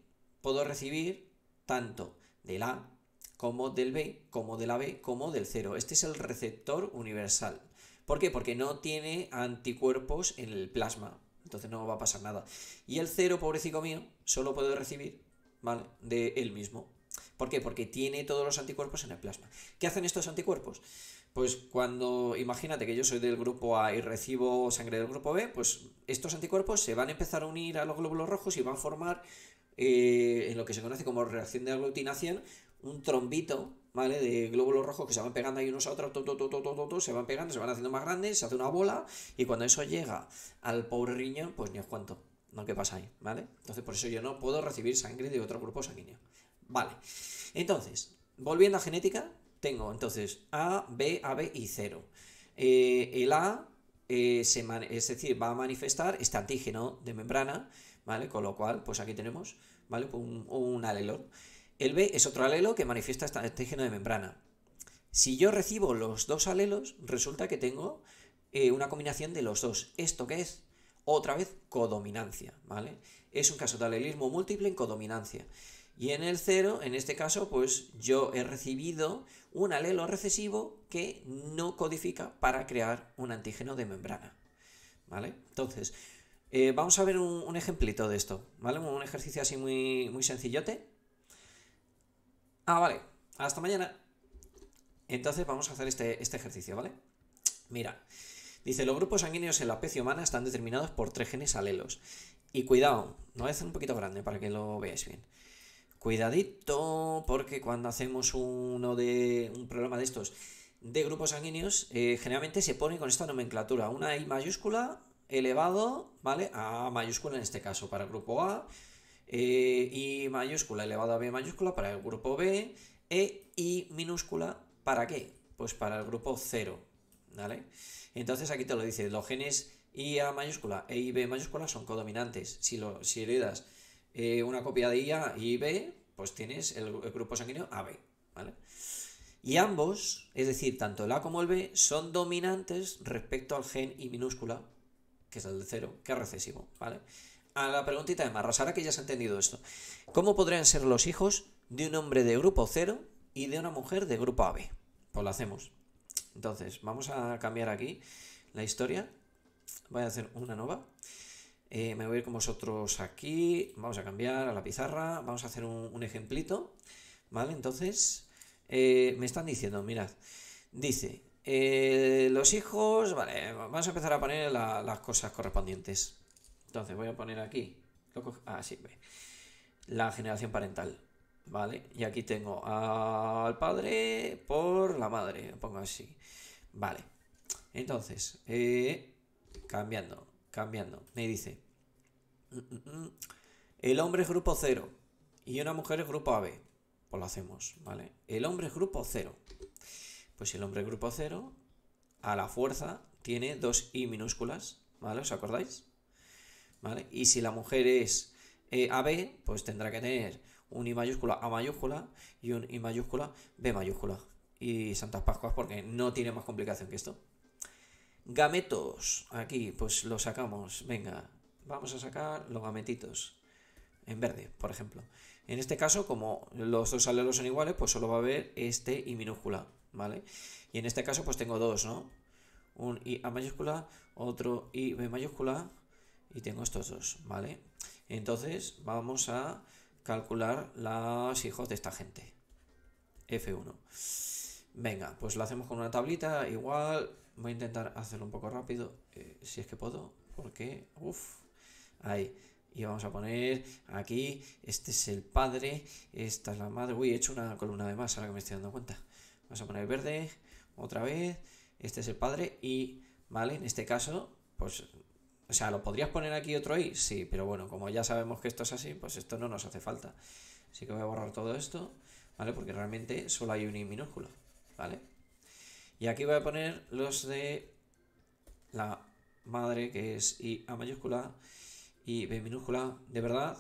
puedo recibir tanto del A como del B, como del AB, como del 0. Este es el receptor universal, ¿Por qué? Porque no tiene anticuerpos en el plasma. Entonces no va a pasar nada. Y el cero, pobrecito mío, solo puede recibir, ¿vale? De él mismo. ¿Por qué? Porque tiene todos los anticuerpos en el plasma. ¿Qué hacen estos anticuerpos? Pues cuando imagínate que yo soy del grupo A y recibo sangre del grupo B, pues estos anticuerpos se van a empezar a unir a los glóbulos rojos y van a formar, eh, en lo que se conoce como reacción de aglutinación, un trombito ¿vale? De glóbulos rojos que se van pegando ahí unos a otros, se van pegando, se van haciendo más grandes, se hace una bola y cuando eso llega al pobre riñón, pues ni os cuento, no que pasa ahí, ¿vale? Entonces por eso yo no puedo recibir sangre de otro grupo sanguíneo. Vale, entonces, volviendo a genética, tengo entonces A, B, AB y 0. Eh, el A, eh, es decir, va a manifestar este antígeno de membrana, ¿vale? Con lo cual, pues aquí tenemos, ¿vale? Pues un, un alelón. El B es otro alelo que manifiesta este antígeno de membrana. Si yo recibo los dos alelos, resulta que tengo eh, una combinación de los dos. ¿Esto qué es? Otra vez, codominancia, ¿vale? Es un caso de alelismo múltiple en codominancia. Y en el 0, en este caso, pues yo he recibido un alelo recesivo que no codifica para crear un antígeno de membrana. ¿Vale? Entonces, eh, vamos a ver un, ejemplito de esto, ¿vale? Un ejercicio así muy sencillote. Ah, vale. Hasta mañana. Entonces vamos a hacer este, este ejercicio, ¿vale? Mira, dice, los grupos sanguíneos en la especie humana están determinados por tres genes alelos. Y cuidado, no voy a hacer un poquito grande para que lo veáis bien. Cuidadito, porque cuando hacemos uno de un programa de estos de grupos sanguíneos, eh, generalmente se pone con esta nomenclatura, una I mayúscula elevado, ¿vale? A mayúscula en este caso para el grupo A, I eh, mayúscula elevado a B mayúscula para el grupo B, e I minúscula para qué? Pues para el grupo 0, ¿vale? Entonces aquí te lo dice, los genes IA mayúscula e IB mayúscula son codominantes. Si, lo, si heredas eh, una copia de IA y B pues tienes el, grupo sanguíneo AB, ¿vale? Y ambos, es decir, tanto el A como el B, son dominantes respecto al gen I minúscula, que es el de 0, que es recesivo, ¿vale? a la preguntita de Marras, ahora que ya ha entendido esto, ¿cómo podrían ser los hijos de un hombre de grupo 0 y de una mujer de grupo AB? Pues lo hacemos. Entonces, vamos a cambiar aquí la historia. Voy a hacer una nueva. Eh, me voy a ir con vosotros aquí. Vamos a cambiar a la pizarra. Vamos a hacer un, ejemplito. ¿Vale? Entonces, eh, me están diciendo, mirad, dice, eh, los hijos, vale, vamos a empezar a poner las cosas correspondientes. Entonces voy a poner aquí, ah, ve. la generación parental, ¿vale? Y aquí tengo al padre por la madre, pongo así, ¿vale? Entonces, eh, cambiando, cambiando, me dice, mm, mm, mm, el hombre es grupo 0 y una mujer es grupo AB, pues lo hacemos, ¿vale? El hombre es grupo 0, pues el hombre es grupo 0 a la fuerza tiene dos I minúsculas, ¿vale? ¿Os acordáis? ¿vale? Y si la mujer es eh, AB, pues tendrá que tener un I mayúscula A mayúscula y un I mayúscula B mayúscula. Y Santas Pascuas porque no tiene más complicación que esto. Gametos, aquí pues lo sacamos, venga, vamos a sacar los gametitos en verde, por ejemplo. En este caso, como los dos alelos son iguales, pues solo va a haber este I minúscula, ¿vale? Y en este caso pues tengo dos, ¿no? Un I A mayúscula, otro I B mayúscula, y tengo estos dos, ¿vale? Entonces vamos a calcular los hijos de esta gente. F1. Venga, pues lo hacemos con una tablita, igual voy a intentar hacerlo un poco rápido, eh, si es que puedo, porque, uf, ahí. Y vamos a poner aquí, este es el padre, esta es la madre. Uy, he hecho una columna de más, ahora que me estoy dando cuenta. Vamos a poner verde, otra vez, este es el padre y, ¿vale? En este caso, pues o sea, ¿lo podrías poner aquí otro i? Sí, pero bueno, como ya sabemos que esto es así, pues esto no nos hace falta. Así que voy a borrar todo esto, ¿vale? Porque realmente solo hay un i minúscula, ¿vale? Y aquí voy a poner los de la madre, que es i a mayúscula y b minúscula. De verdad,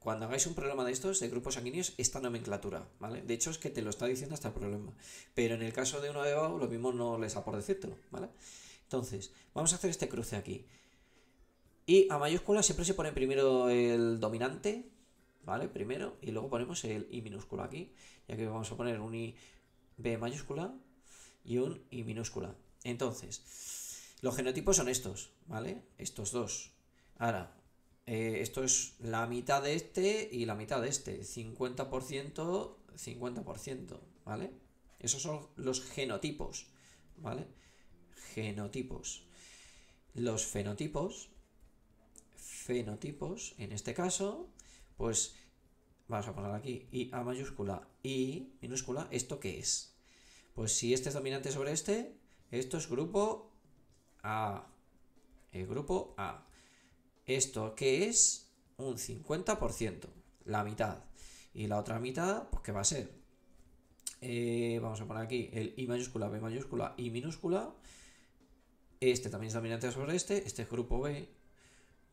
cuando hagáis un problema de estos, de grupos sanguíneos, esta nomenclatura, ¿vale? De hecho, es que te lo está diciendo hasta el problema. Pero en el caso de uno de BAU, lo mismo no les da por ¿vale? Entonces, vamos a hacer este cruce aquí. Y a mayúscula siempre se pone primero el dominante, ¿vale? Primero, y luego ponemos el I minúscula aquí, ya que vamos a poner un I B mayúscula y un I minúscula. Entonces, los genotipos son estos, ¿vale? Estos dos. Ahora, eh, esto es la mitad de este y la mitad de este. 50%, 50%, ¿vale? Esos son los genotipos, ¿vale? Genotipos. Los fenotipos fenotipos, en este caso, pues vamos a poner aquí I mayúscula I minúscula, ¿esto qué es? Pues si este es dominante sobre este, esto es grupo A. El grupo A. ¿Esto qué es? Un 50%, la mitad. Y la otra mitad, pues ¿qué va a ser? Eh, vamos a poner aquí el I mayúscula, B mayúscula I minúscula. Este también es dominante sobre este, este es grupo B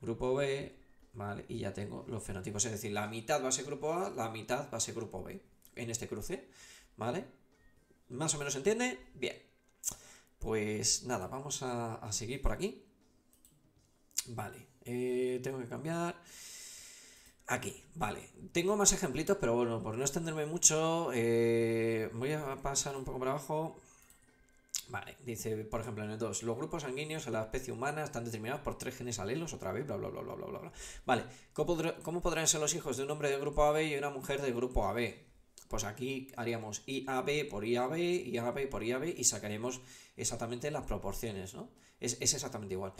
grupo B, ¿vale? Y ya tengo los fenotipos, es decir, la mitad va a ser grupo A, la mitad va a ser grupo B en este cruce, ¿vale? ¿Más o menos se entiende? Bien. Pues nada, vamos a, seguir por aquí. Vale, eh, tengo que cambiar... Aquí, vale. Tengo más ejemplitos, pero bueno, por no extenderme mucho, eh, voy a pasar un poco para abajo. Vale, dice, por ejemplo, en el 2, los grupos sanguíneos en la especie humana están determinados por tres genes alelos, otra vez, bla, bla, bla, bla, bla, bla. Vale, ¿Cómo, ¿cómo, podrán ser los hijos de un hombre del grupo AB y una mujer del grupo AB? Pues aquí haríamos IAB por IAB, IAB por IAB y sacaremos exactamente las proporciones, ¿no? Es, exactamente igual.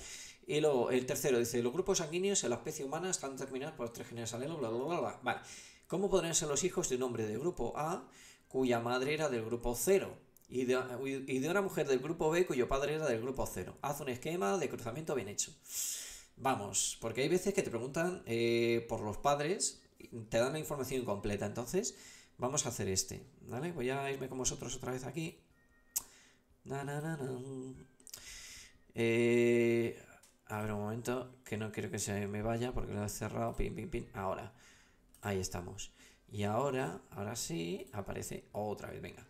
Y luego, el tercero dice, los grupos sanguíneos en la especie humana están determinados por tres genes alelos, bla, bla, bla, bla. Vale, ¿cómo podrán ser los hijos de un hombre de grupo A cuya madre era del grupo 0? y de, una mujer del grupo B cuyo padre era del grupo 0. Haz un esquema de cruzamiento bien hecho. Vamos, porque hay veces que te preguntan eh, por los padres, te dan la información incompleta. Entonces, vamos a hacer este. ¿Vale? Voy a irme con vosotros otra vez aquí. Eh, a ver un momento, que no quiero que se me vaya porque lo he cerrado. Pin, pin, pin. Ahora, ahí estamos. Y ahora, ahora sí, aparece otra vez. Venga.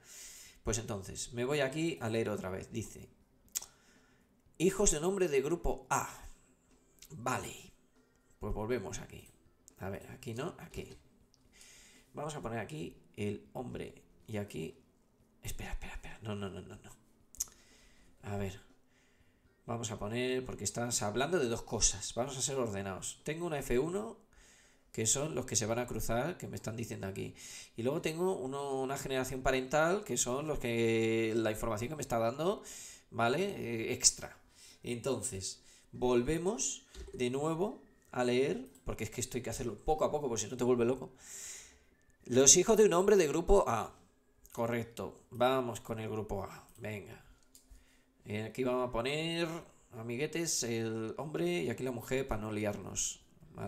Pues entonces, me voy aquí a leer otra vez. Dice, hijos de nombre de grupo A. Vale. Pues volvemos aquí. A ver, aquí no, aquí. Vamos a poner aquí el hombre. Y aquí... Espera, espera, espera. No, no, no, no, no. A ver. Vamos a poner, porque estás hablando de dos cosas. Vamos a ser ordenados. Tengo una F1 que son los que se van a cruzar, que me están diciendo aquí. Y luego tengo una generación parental, que son los que la información que me está dando, ¿vale? Eh, extra. Entonces, volvemos de nuevo a leer, porque es que esto hay que hacerlo poco a poco, porque si no te vuelve loco. Los hijos de un hombre de grupo A. Correcto, vamos con el grupo A. Venga. Eh, aquí vamos a poner, amiguetes, el hombre y aquí la mujer para no liarnos.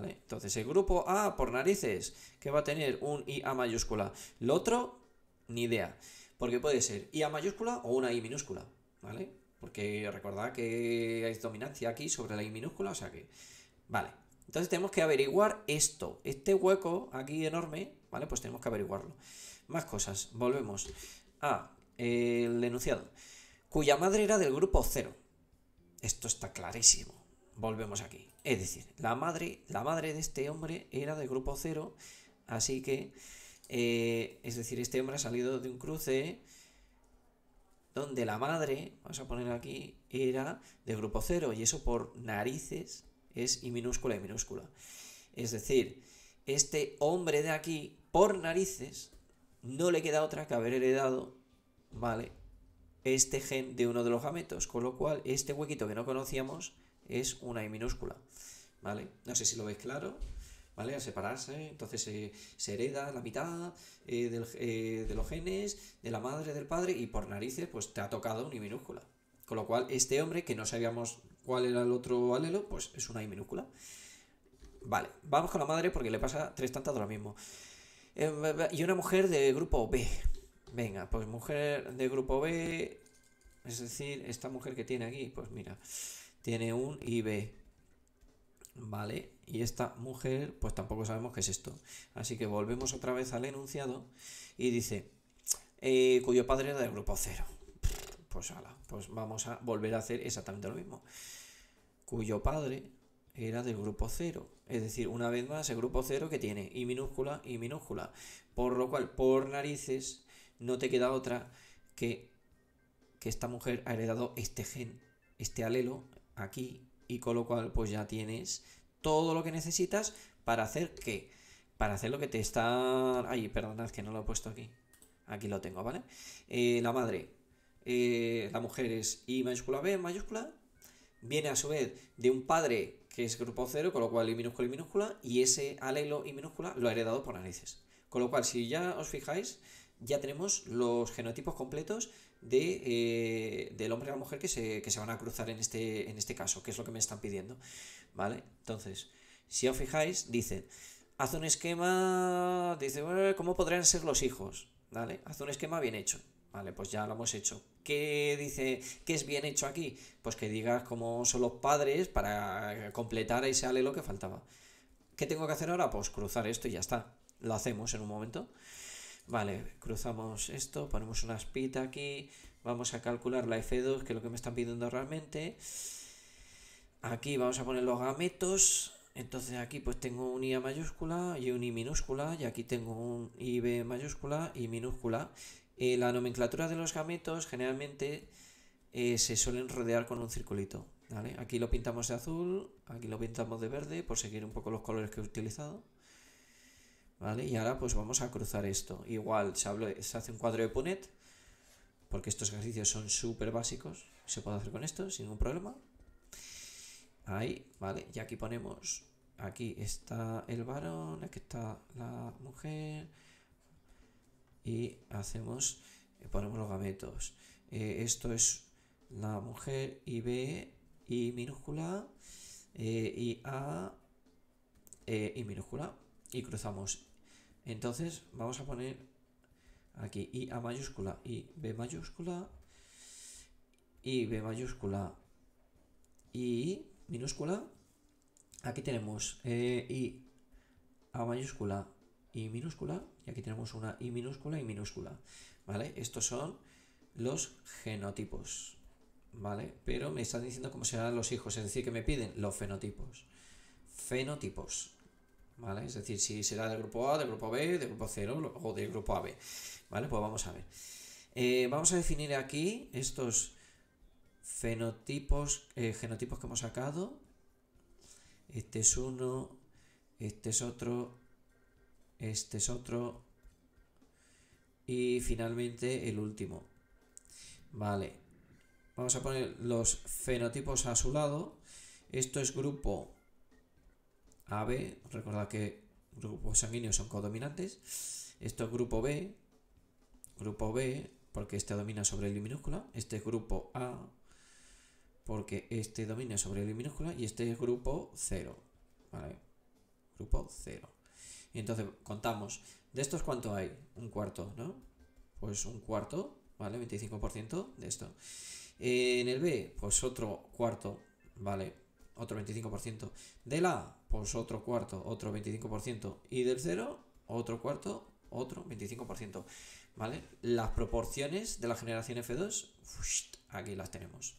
Entonces, el grupo A, por narices, que va a tener un IA mayúscula. Lo otro, ni idea. Porque puede ser IA mayúscula o una I minúscula, ¿vale? Porque recordad que hay dominancia aquí sobre la I minúscula, o sea que... Vale, entonces tenemos que averiguar esto, este hueco aquí enorme, ¿vale? Pues tenemos que averiguarlo. Más cosas, volvemos a eh, el enunciado, cuya madre era del grupo 0. Esto está clarísimo. Volvemos aquí. Es decir, la madre, la madre de este hombre era de grupo cero, así que, eh, es decir, este hombre ha salido de un cruce donde la madre, vamos a poner aquí, era de grupo cero, y eso por narices es y minúscula y minúscula. Es decir, este hombre de aquí, por narices, no le queda otra que haber heredado, ¿vale? Este gen de uno de los gametos, con lo cual este huequito que no conocíamos es una I minúscula. ¿Vale? No sé si lo veis claro. ¿Vale? A separarse, entonces se hereda la mitad eh, eh, de los genes, de la madre, del padre, y por narices, pues te ha tocado una I minúscula. Con lo cual, este hombre, que no sabíamos cuál era el otro alelo, pues es una I minúscula. Vale, vamos con la madre porque le pasa tres tantas de lo mismo. Em, y una mujer de grupo B. Venga, pues mujer de grupo B, es decir, esta mujer que tiene aquí, pues mira, tiene un IB, ¿vale? Y esta mujer, pues tampoco sabemos qué es esto. Así que volvemos otra vez al enunciado y dice, eh, cuyo padre era del grupo 0. Pues pues vamos a volver a hacer exactamente lo mismo. Cuyo padre era del grupo 0. Es decir, una vez más, el grupo 0 que tiene I minúscula y minúscula. Por lo cual, por narices, no te queda otra que que esta mujer ha heredado este gen, este alelo, aquí y con lo cual pues ya tienes todo lo que necesitas para hacer que para hacer lo que te está ay perdonad que no lo he puesto aquí aquí lo tengo vale eh, la madre eh, la mujer es I mayúscula B mayúscula viene a su vez de un padre que es grupo 0, con lo cual I minúscula y minúscula y ese alelo y minúscula lo ha heredado por narices con lo cual si ya os fijáis ya tenemos los genotipos completos de, eh, del hombre y la mujer que se, que se van a cruzar en este, en este caso, que es lo que me están pidiendo. ¿Vale? Entonces, si os fijáis, dice haz un esquema, dice, ¿cómo podrían ser los hijos? ¿Vale? Haz un esquema bien hecho. Vale, pues ya lo hemos hecho. ¿Qué dice que es bien hecho aquí? Pues que digas cómo son los padres para completar ese alelo que faltaba. ¿Qué tengo que hacer ahora? Pues cruzar esto y ya está. Lo hacemos en un momento. Vale, cruzamos esto, ponemos una espita aquí, vamos a calcular la F2, que es lo que me están pidiendo realmente. Aquí vamos a poner los gametos, entonces aquí pues tengo un I mayúscula y un I minúscula, y aquí tengo un IB mayúscula y minúscula. Eh, la nomenclatura de los gametos generalmente eh, se suelen rodear con un circulito. ¿vale? Aquí lo pintamos de azul, aquí lo pintamos de verde, por seguir un poco los colores que he utilizado. ¿vale? Y ahora pues vamos a cruzar esto. Igual se, hace un cuadro de punet porque estos ejercicios son súper básicos. Se puede hacer con esto sin ningún problema. Ahí, ¿vale? Y aquí ponemos, aquí está el varón, aquí está la mujer. Y hacemos, eh, ponemos los gametos. Eh, esto es la mujer y B y e, minúscula y eh, A y e, minúscula y cruzamos entonces vamos a poner aquí I A mayúscula, I B mayúscula, I B mayúscula, I minúscula. Aquí tenemos eh, I A mayúscula, I minúscula. Y aquí tenemos una I minúscula y minúscula. ¿Vale? Estos son los genotipos. ¿Vale? Pero me están diciendo cómo serán los hijos, es decir, que me piden los fenotipos. Fenotipos. ¿vale? Es decir, si será del grupo A, del grupo B, del grupo 0 o del grupo AB, ¿vale? Pues vamos a ver. Eh, vamos a definir aquí estos fenotipos, eh, genotipos que hemos sacado. Este es uno, este es otro, este es otro y finalmente el último. Vale, vamos a poner los fenotipos a su lado. Esto es grupo AB, recordad que grupos sanguíneos son codominantes. Esto es grupo B, grupo B, porque este domina sobre el I minúscula. Este es grupo A, porque este domina sobre el I minúscula. Y este es grupo 0, ¿vale? Grupo 0. Y entonces contamos, ¿de estos cuánto hay? Un cuarto, ¿no? Pues un cuarto, ¿vale? 25% de esto. En el B, pues otro cuarto, ¿vale? otro 25%. Del A, pues otro cuarto, otro 25%. Y del 0, otro cuarto, otro 25%. ¿Vale? Las proporciones de la generación F2, aquí las tenemos.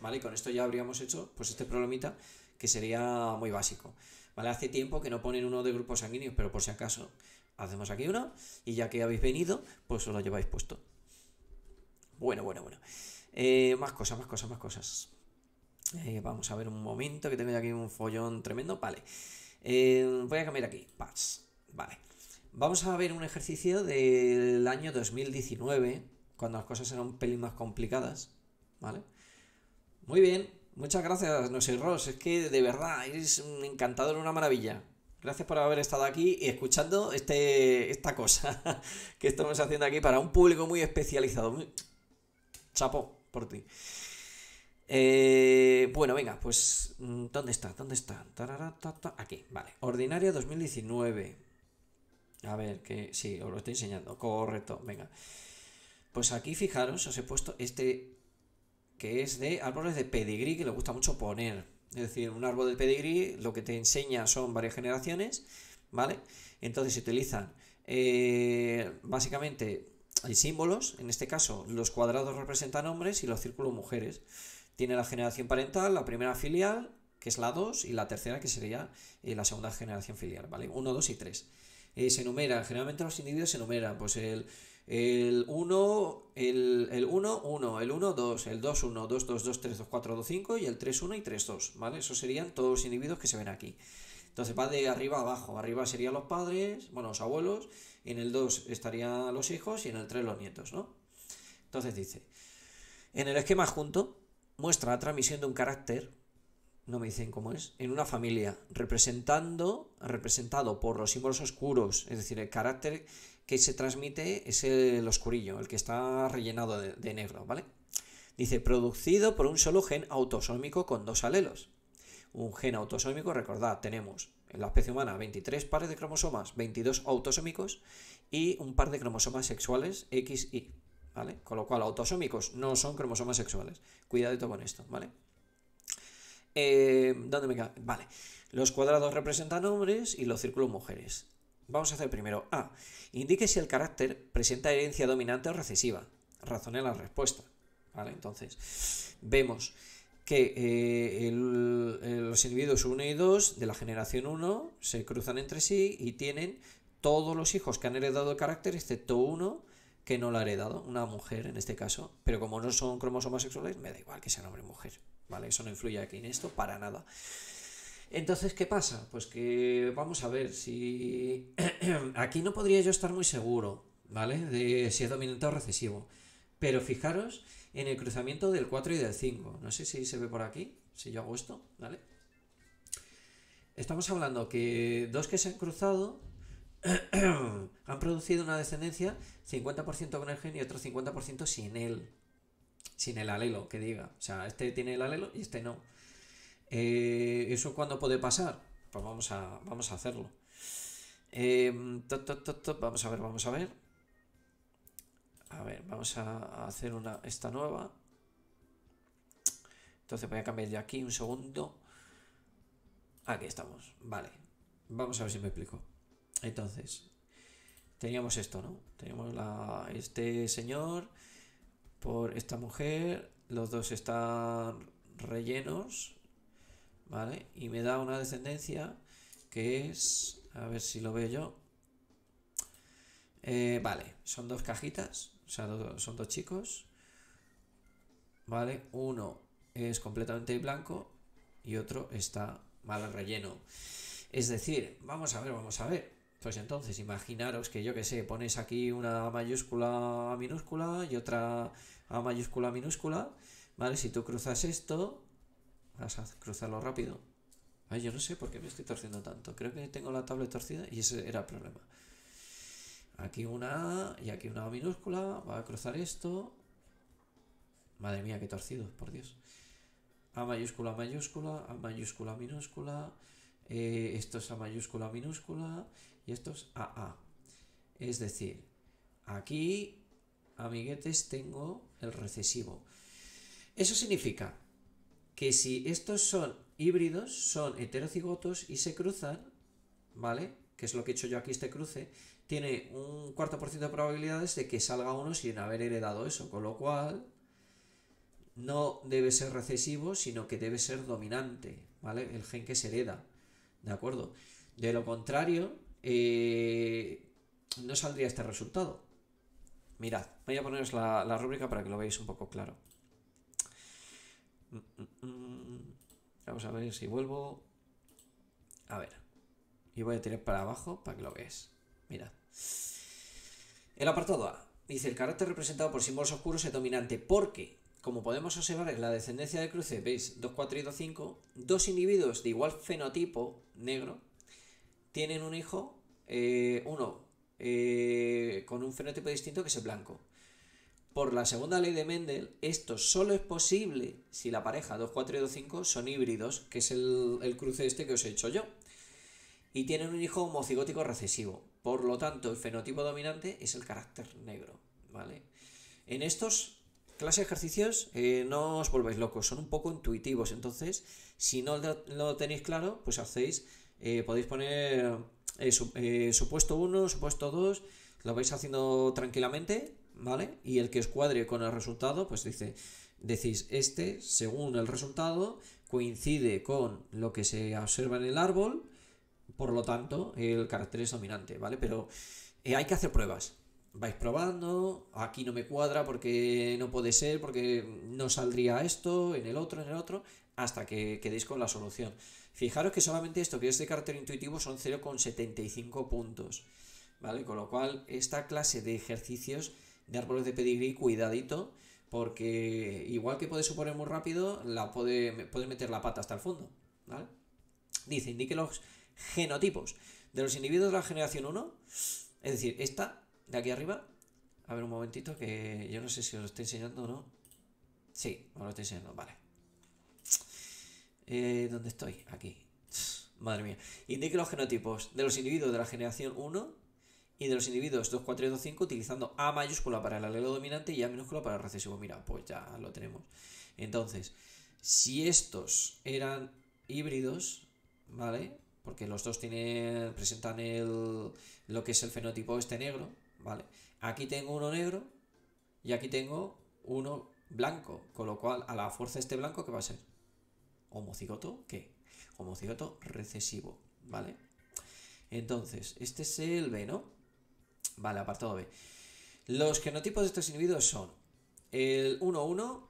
¿Vale? Y con esto ya habríamos hecho pues este problemita que sería muy básico. ¿Vale? Hace tiempo que no ponen uno de grupos sanguíneos, pero por si acaso hacemos aquí uno y ya que habéis venido, pues os lo lleváis puesto. Bueno, bueno, bueno. Eh, más cosas, más cosas, más cosas. Eh, vamos a ver un momento que tengo aquí un follón tremendo. Vale. Eh, voy a cambiar aquí. paz Vale. Vamos a ver un ejercicio del año 2019, cuando las cosas eran un pelín más complicadas. ¿Vale? Muy bien. Muchas gracias, no sé, Ross. Es que de verdad, eres un encantador, una maravilla. Gracias por haber estado aquí y escuchando este, esta cosa que estamos haciendo aquí para un público muy especializado. Chapo por ti. Eh, bueno, venga, pues mm, ¿dónde está? ¿Dónde está? Aquí, vale. Ordinaria 2019. A ver, que sí, os lo estoy enseñando. Correcto, venga. Pues aquí fijaros, os he puesto este que es de árboles de pedigrí que le gusta mucho poner. Es decir, un árbol de pedigrí lo que te enseña son varias generaciones, ¿vale? Entonces se utilizan eh, básicamente hay símbolos, en este caso los cuadrados representan hombres y los círculos mujeres. Tiene la generación parental, la primera filial, que es la 2, y la tercera, que sería eh, la segunda generación filial, ¿vale? 1, 2 y 3. se enumeran, generalmente los individuos se enumeran, pues el, 1, el, 1, 1, el 1, 2, el 2, 1, 2, 2, 2, 3, 2, 4, 2, 5 y el 3, 1 y 3, 2, ¿vale? Esos serían todos los individuos que se ven aquí. Entonces va de arriba a abajo. Arriba serían los padres, bueno, los abuelos, en el 2 estarían los hijos y en el 3 los nietos, ¿no? Entonces dice, en el esquema junto, muestra la transmisión de un carácter, no me dicen cómo es, en una familia, representando, representado por los símbolos oscuros, es decir, el carácter que se transmite es el oscurillo, el que está rellenado de, negro, ¿vale? Dice, producido por un solo gen autosómico con dos alelos. Un gen autosómico, recordad, tenemos en la especie humana 23 pares de cromosomas, 22 autosómicos y un par de cromosomas sexuales X y ¿vale? Con lo cual, autosómicos no son cromosomas sexuales. Cuidadito con esto, ¿vale? Eh, ¿Dónde me Vale. Los cuadrados representan hombres y los círculos mujeres. Vamos a hacer primero A. Indique si el carácter presenta herencia dominante o recesiva. Razone la respuesta. ¿Vale? Entonces, vemos que eh, eh, los individuos 1 y 2 de la generación 1 se cruzan entre sí y tienen todos los hijos que han heredado el carácter, excepto uno, que no la haré heredado, una mujer en este caso, pero como no son cromosomas sexuales, me da igual que sea hombre o mujer, ¿vale? Eso no influye aquí en esto para nada. Entonces, ¿qué pasa? Pues que vamos a ver si... aquí no podría yo estar muy seguro, ¿vale? De si es dominante o recesivo. Pero fijaros en el cruzamiento del 4 y del 5. No sé si se ve por aquí, si yo hago esto, ¿vale? Estamos hablando que dos que se han cruzado han producido una descendencia 50% con el gen y otro 50% sin él. Sin el alelo, que diga. O sea, este tiene el alelo y este no. Eh, ¿Eso cuándo puede pasar? Pues vamos a, vamos a hacerlo. Em, vamos a ver, vamos a ver. A ver, vamos a hacer una, esta nueva. Entonces voy a cambiar ya aquí un segundo. Aquí estamos. Vale. Vamos a ver si me explico. Entonces, teníamos esto, ¿no? Teníamos este señor por esta mujer, los dos están rellenos, ¿vale? Y me da una descendencia que es, a ver si lo veo yo, eh, vale, son dos cajitas, o sea, son dos chicos, ¿vale? Uno es completamente blanco y otro está mal relleno. Es decir, vamos a ver, vamos a ver. Pues entonces, imaginaros que yo que sé, pones aquí una mayúscula A minúscula y otra A mayúscula minúscula, ¿vale? Si tú cruzas esto, vas a cruzarlo rápido. Ay, yo no sé por qué me estoy torciendo tanto. Creo que tengo la tablet torcida y ese era el problema. Aquí una A y aquí una A minúscula, va a cruzar esto. Madre mía, qué torcido, por Dios. A mayúscula, mayúscula, A mayúscula, minúscula. Eh, esto es A mayúscula, minúscula y esto es AA. Es decir, aquí, amiguetes, tengo el recesivo. Eso significa que si estos son híbridos, son heterocigotos y se cruzan, ¿vale? Que es lo que he hecho yo aquí, este cruce, tiene un cuarto por ciento de probabilidades de que salga uno sin haber heredado eso, con lo cual no debe ser recesivo, sino que debe ser dominante, ¿vale? El gen que se hereda, ¿de acuerdo? De lo contrario, eh, no saldría este resultado. Mirad, voy a poneros la, la rúbrica para que lo veáis un poco claro. Mm, mm, mm. Vamos a ver si vuelvo. A ver. Y voy a tirar para abajo para que lo veáis. Mirad. El apartado A. Dice, el carácter representado por símbolos oscuros es dominante porque, como podemos observar en la descendencia de cruce, veis, 2, 4 y 2, 5, dos individuos de igual fenotipo negro tienen un hijo, eh, uno eh, con un fenotipo distinto que es el blanco. Por la segunda ley de Mendel, esto solo es posible si la pareja 2, 4 y 2, 5 son híbridos, que es el, cruce este que os he hecho yo, y tienen un hijo homocigótico recesivo. Por lo tanto, el fenotipo dominante es el carácter negro, ¿vale? En estos clases de ejercicios eh, no os volváis locos, son un poco intuitivos, entonces si no lo tenéis claro, pues hacéis eh, podéis poner eh, eh, supuesto 1, supuesto 2, lo vais haciendo tranquilamente, ¿vale? Y el que os cuadre con el resultado, pues dice, decís, este, según el resultado, coincide con lo que se observa en el árbol, por lo tanto, el carácter es dominante, ¿vale? Pero hay que hacer pruebas. Vais probando, aquí no me cuadra porque no puede ser, porque no saldría esto, en el otro, en el otro hasta que quedéis con la solución. Fijaros que solamente esto que es de carácter intuitivo son 0,75 puntos, ¿vale? Con lo cual, esta clase de ejercicios de árboles de pedigrí, cuidadito, porque igual que puede suponer muy rápido, la puede, meter la pata hasta el fondo, ¿vale? Dice, indique los genotipos de los individuos de la generación 1, es decir, esta de aquí arriba, a ver un momentito que yo no sé si os lo estoy enseñando o no. Sí, os lo estoy enseñando, vale. Eh, ¿Dónde estoy? Aquí. Madre mía. Indique los genotipos de los individuos de la generación 1 y de los individuos 2, 4 y 2, 5 utilizando A mayúscula para el alelo dominante y A minúscula para el recesivo. Mira, pues ya lo tenemos. Entonces, si estos eran híbridos, ¿vale? Porque los dos tienen, presentan el, lo que es el fenotipo este negro, ¿vale? Aquí tengo uno negro y aquí tengo uno blanco, con lo cual a la fuerza este blanco, ¿qué va a ser? homocigoto, ¿qué? Homocigoto recesivo, ¿vale? Entonces, este es el B, ¿no? Vale, apartado B. Los genotipos de estos individuos son el 1-1,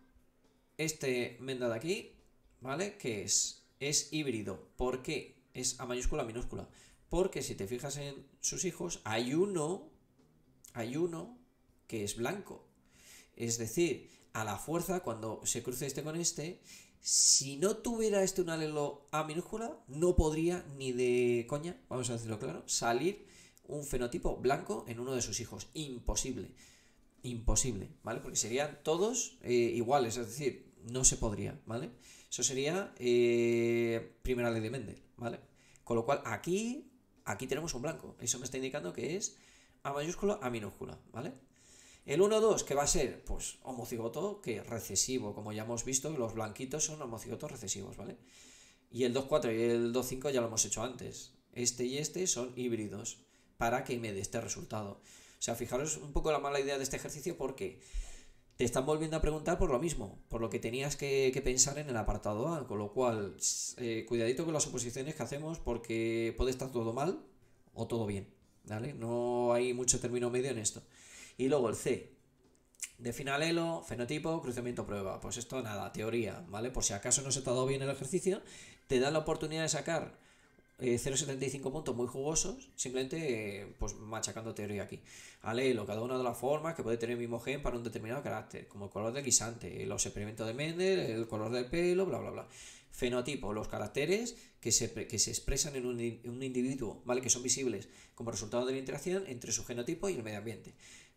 este menda de aquí, ¿vale? Que es, es híbrido. ¿Por qué? Es a mayúscula minúscula. Porque si te fijas en sus hijos, hay uno, hay uno que es blanco. Es decir, a la fuerza, cuando se cruce este con este, si no tuviera este un alelo A minúscula, no podría ni de coña, vamos a decirlo claro, salir un fenotipo blanco en uno de sus hijos. Imposible. Imposible, ¿vale? Porque serían todos eh, iguales, es decir, no se podría, ¿vale? Eso sería eh, primera ley de Mendel, ¿vale? Con lo cual, aquí, aquí tenemos un blanco. Eso me está indicando que es A mayúscula, A minúscula, ¿vale? El 1-2, que va a ser, pues, homocigoto, que recesivo, como ya hemos visto, los blanquitos son homocigotos recesivos, ¿vale? Y el 2-4 y el 2-5 ya lo hemos hecho antes. Este y este son híbridos, para que me dé este resultado. O sea, fijaros un poco la mala idea de este ejercicio, porque te están volviendo a preguntar por lo mismo, por lo que tenías que, pensar en el apartado A, con lo cual, eh, cuidadito con las oposiciones que hacemos, porque puede estar todo mal o todo bien, ¿vale? No hay mucho término medio en esto. Y luego el C, de finalelo, fenotipo, cruzamiento prueba. Pues esto nada, teoría, ¿vale? Por si acaso no se ha dado bien el ejercicio, te da la oportunidad de sacar 0,75 eh, puntos muy jugosos, simplemente eh, pues machacando teoría aquí. Alelo, cada una de las formas que puede tener el mismo gen para un determinado carácter, como el color del guisante, los experimentos de Mendel, el color del pelo, bla, bla, bla. Fenotipo, los caracteres que se, que se expresan en un, en un individuo, ¿vale? Que son visibles como resultado de la interacción entre su genotipo y el medio ambiente.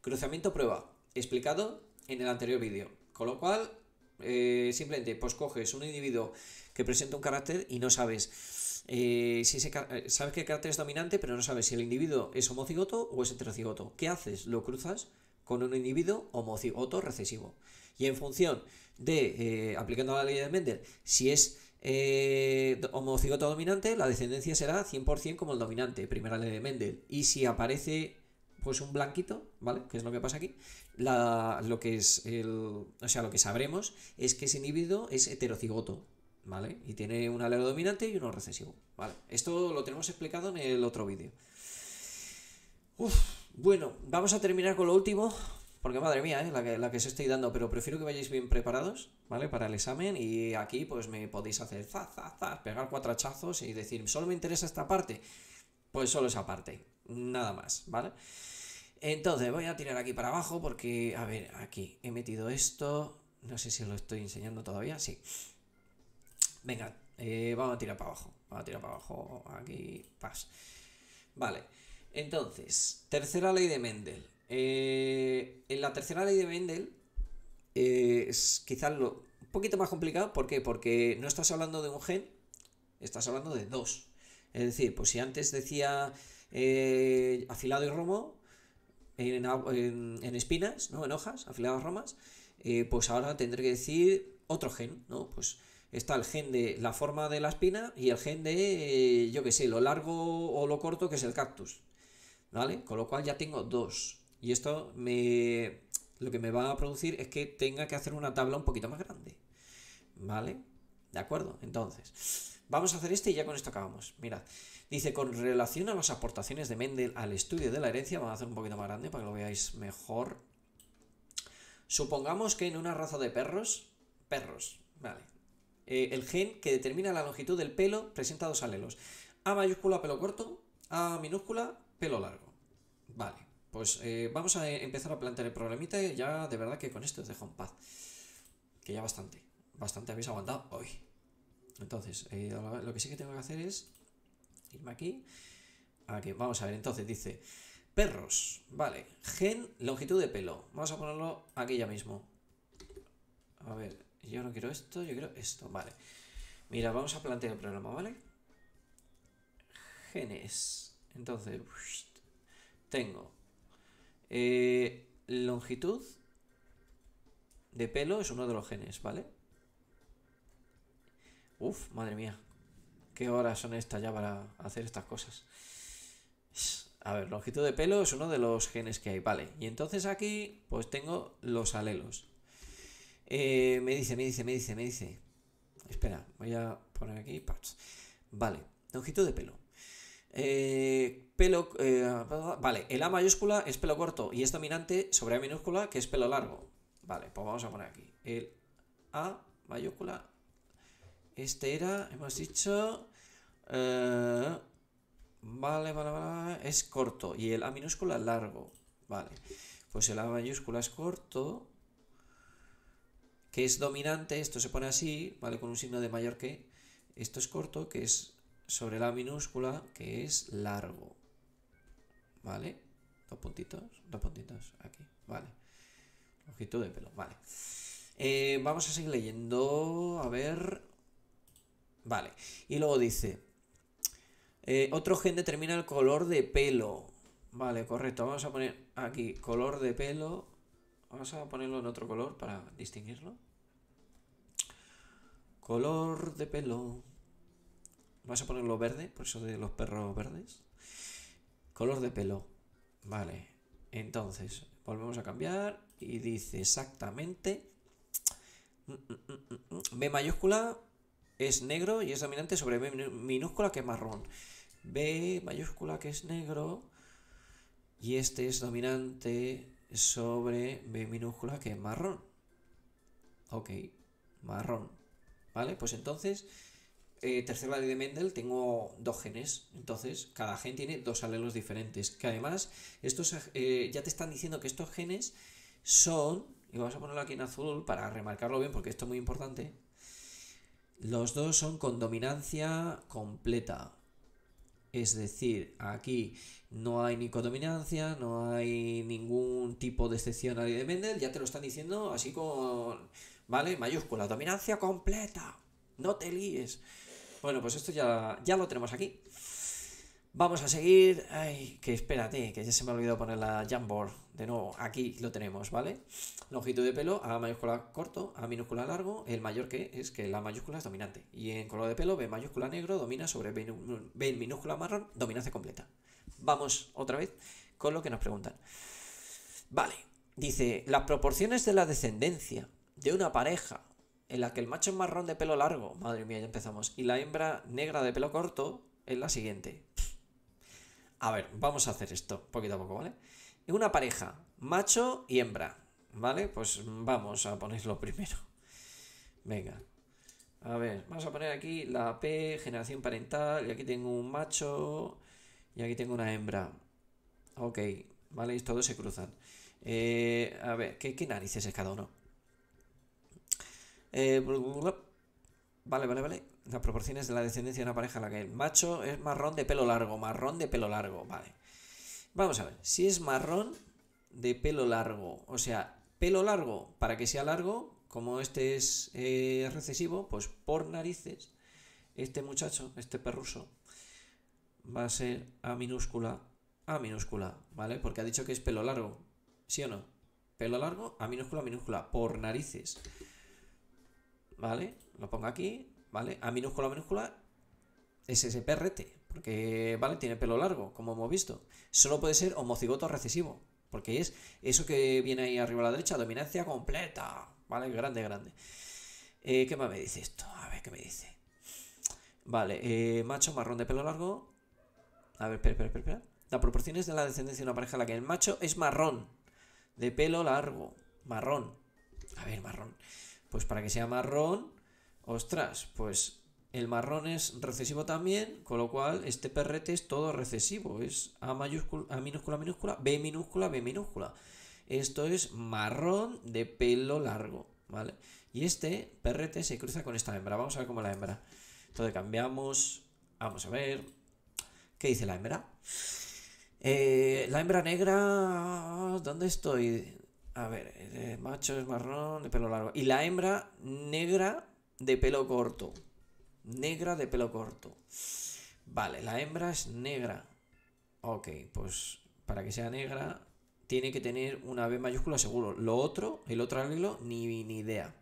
Cruzamiento prueba, explicado en el anterior vídeo. Con lo cual, eh, simplemente pues coges un individuo que presenta un carácter y no sabes eh, si eh, sabes que carácter es dominante, pero no sabes si el individuo es homocigoto o es heterocigoto. ¿Qué haces? Lo cruzas con un individuo homocigoto recesivo. Y en función de, aplicando la ley de Mendel, si es homocigoto dominante, la descendencia será 100% como el dominante, primera ley de Mendel. Y si aparece pues un blanquito, ¿vale? Que es lo que pasa aquí. lo que es el, o sea, lo que sabremos es que ese individuo es heterocigoto, ¿vale? Y tiene un alelo dominante y uno recesivo, ¿vale? Esto lo tenemos explicado en el otro vídeo. Uf, bueno, vamos a terminar con lo último, porque madre mía, ¿eh? la, que, la que os estoy dando, pero prefiero que vayáis bien preparados, ¿vale? Para el examen y aquí pues me podéis hacer za, za, pegar cuatro hachazos y decir, solo me interesa esta parte, pues solo esa parte nada más, ¿vale? Entonces voy a tirar aquí para abajo porque, a ver, aquí he metido esto, no sé si lo estoy enseñando todavía, sí. Venga, eh, vamos a tirar para abajo, vamos a tirar para abajo, aquí, paz. Vale, entonces, tercera ley de Mendel. Eh, en la tercera ley de Mendel eh, es quizás lo, un poquito más complicado, ¿por qué? Porque no estás hablando de un gen, estás hablando de dos. Es decir, pues si antes decía eh, afilado y romo en, espinas, ¿no? En hojas, afiladas romas. Eh, pues ahora tendré que decir otro gen, ¿no? Pues está el gen de la forma de la espina y el gen de, eh, yo que sé, lo largo o lo corto que es el cactus, ¿vale? Con lo cual ya tengo dos. Y esto me, lo que me va a producir es que tenga que hacer una tabla un poquito más grande, ¿vale? ¿De acuerdo? Entonces, vamos a hacer este y ya con esto acabamos. Mirad. Dice, con relación a las aportaciones de Mendel al estudio de la herencia, vamos a hacer un poquito más grande para que lo veáis mejor. Supongamos que en una raza de perros, perros, vale, eh, el gen que determina la longitud del pelo presenta dos alelos. A mayúscula pelo corto, A minúscula pelo largo. Vale, pues eh, vamos a eh, empezar a plantear el problemita ya de verdad que con esto os dejo en paz. Que ya bastante, bastante habéis aguantado hoy. Entonces, lo que sí que tengo que hacer es irme aquí. Aquí, ah, vamos a ver, entonces dice perros, vale, gen, longitud de pelo. Vamos a ponerlo aquí ya mismo. A ver, yo no quiero esto, yo quiero esto, vale. Mira, vamos a plantear el problema, ¿vale? Genes. Entonces, tengo eh, longitud de pelo es uno de los genes, ¿vale? Uf, madre mía. ¿Qué horas son estas ya para hacer estas cosas? A ver, longitud de pelo es uno de los genes que hay, vale. Y entonces aquí, pues tengo los alelos. Eh, me dice, me dice, me dice, me dice. Espera, voy a poner aquí Vale, longitud de pelo. Eh, pelo. Eh, vale, el A mayúscula es pelo corto y es dominante sobre A minúscula, que es pelo largo. Vale, pues vamos a poner aquí. El A mayúscula este era, hemos dicho... Eh, vale, vale, vale. Es corto. Y el A minúscula largo. Vale. Pues el A mayúscula es corto. Que es dominante. Esto se pone así, ¿vale? Con un signo de mayor que. Esto es corto, que es sobre la minúscula, que es largo. ¿Vale? Dos puntitos, dos puntitos aquí. Vale. Longitud de pelo, vale. Eh, vamos a seguir leyendo. A ver. Vale. Y luego dice, eh, otro gen determina el color de pelo. Vale, correcto. Vamos a poner aquí color de pelo. Vamos a ponerlo en otro color para distinguirlo. Color de pelo. Vamos a ponerlo verde, por eso de los perros verdes. Color de pelo. Vale. Entonces, volvemos a cambiar y dice exactamente mm, mm, mm, B mayúscula es negro y es dominante sobre B minúscula que es marrón. B mayúscula que es negro y este es dominante sobre B minúscula que es marrón. Ok, marrón. ¿Vale? Pues entonces, eh, tercera ley de Mendel, tengo dos genes. Entonces, cada gen tiene dos alelos diferentes. Que además, estos eh, ya te están diciendo que estos genes son, y vamos a ponerlo aquí en azul para remarcarlo bien porque esto es muy importante, los dos son con dominancia completa. Es decir, aquí no hay ni codominancia, no hay ningún tipo de excepcionalidad de Mendel, ya te lo están diciendo así con, ¿vale? Mayúscula, dominancia completa, no te líes. Bueno, pues esto ya, ya lo tenemos aquí. Vamos a seguir. Ay, que espérate, que ya se me ha olvidado poner la Jamboard de nuevo, aquí lo tenemos, ¿vale? Longitud de pelo, A mayúscula corto, A minúscula largo, el mayor que es que la mayúscula es dominante. Y en color de pelo, B mayúscula negro domina sobre B, minúscula marrón, dominancia completa. Vamos otra vez con lo que nos preguntan. Vale, dice, las proporciones de la descendencia de una pareja en la que el macho es marrón de pelo largo, madre mía, ya empezamos, y la hembra negra de pelo corto es la siguiente. A ver, vamos a hacer esto poquito a poco, ¿vale? una pareja, macho y hembra. ¿Vale? Pues vamos a ponerlo primero. Venga. A ver, vamos a poner aquí la P, generación parental, y aquí tengo un macho y aquí tengo una hembra. Ok, ¿vale? Y todos se cruzan. Eh, a ver, ¿qué, narices es cada uno? Eh, vale, vale, vale. Las proporciones de la descendencia de una pareja la que el macho es marrón de pelo largo, marrón de pelo largo, vale. Vamos a ver, si es marrón de pelo largo, o sea, pelo largo para que sea largo, como este es eh, recesivo, pues por narices, este muchacho, este perruso, va a ser A minúscula, A minúscula, ¿vale? Porque ha dicho que es pelo largo, ¿sí o no? Pelo largo, A minúscula, minúscula, por narices, ¿vale? Lo pongo aquí, ¿vale? A minúscula, minúscula, es ese porque, ¿vale? Tiene pelo largo, como hemos visto. Solo puede ser homocigoto recesivo, porque es eso que viene ahí arriba a la derecha, dominancia completa, ¿vale? Grande, grande. Eh, ¿Qué más me dice esto? A ver, ¿qué me dice? Vale, eh, macho marrón de pelo largo. A ver, espera, espera, espera. La proporción es de la descendencia de una pareja la que el macho es marrón, de pelo largo, marrón. A ver, marrón. Pues para que sea marrón, ostras, pues el marrón es recesivo también, con lo cual este perrete es todo recesivo. Es A, mayúscula, a minúscula minúscula, B minúscula, B minúscula. Esto es marrón de pelo largo, ¿vale? Y este perrete se cruza con esta hembra. Vamos a ver cómo la hembra. Entonces cambiamos. Vamos a ver. ¿Qué dice la hembra? Eh, la hembra negra. ¿Dónde estoy? A ver, el eh, macho es marrón de pelo largo. Y la hembra negra de pelo corto negra de pelo corto. Vale, la hembra es negra. Ok, pues para que sea negra tiene que tener una B mayúscula seguro. Lo otro, el otro arreglo, ni, ni idea.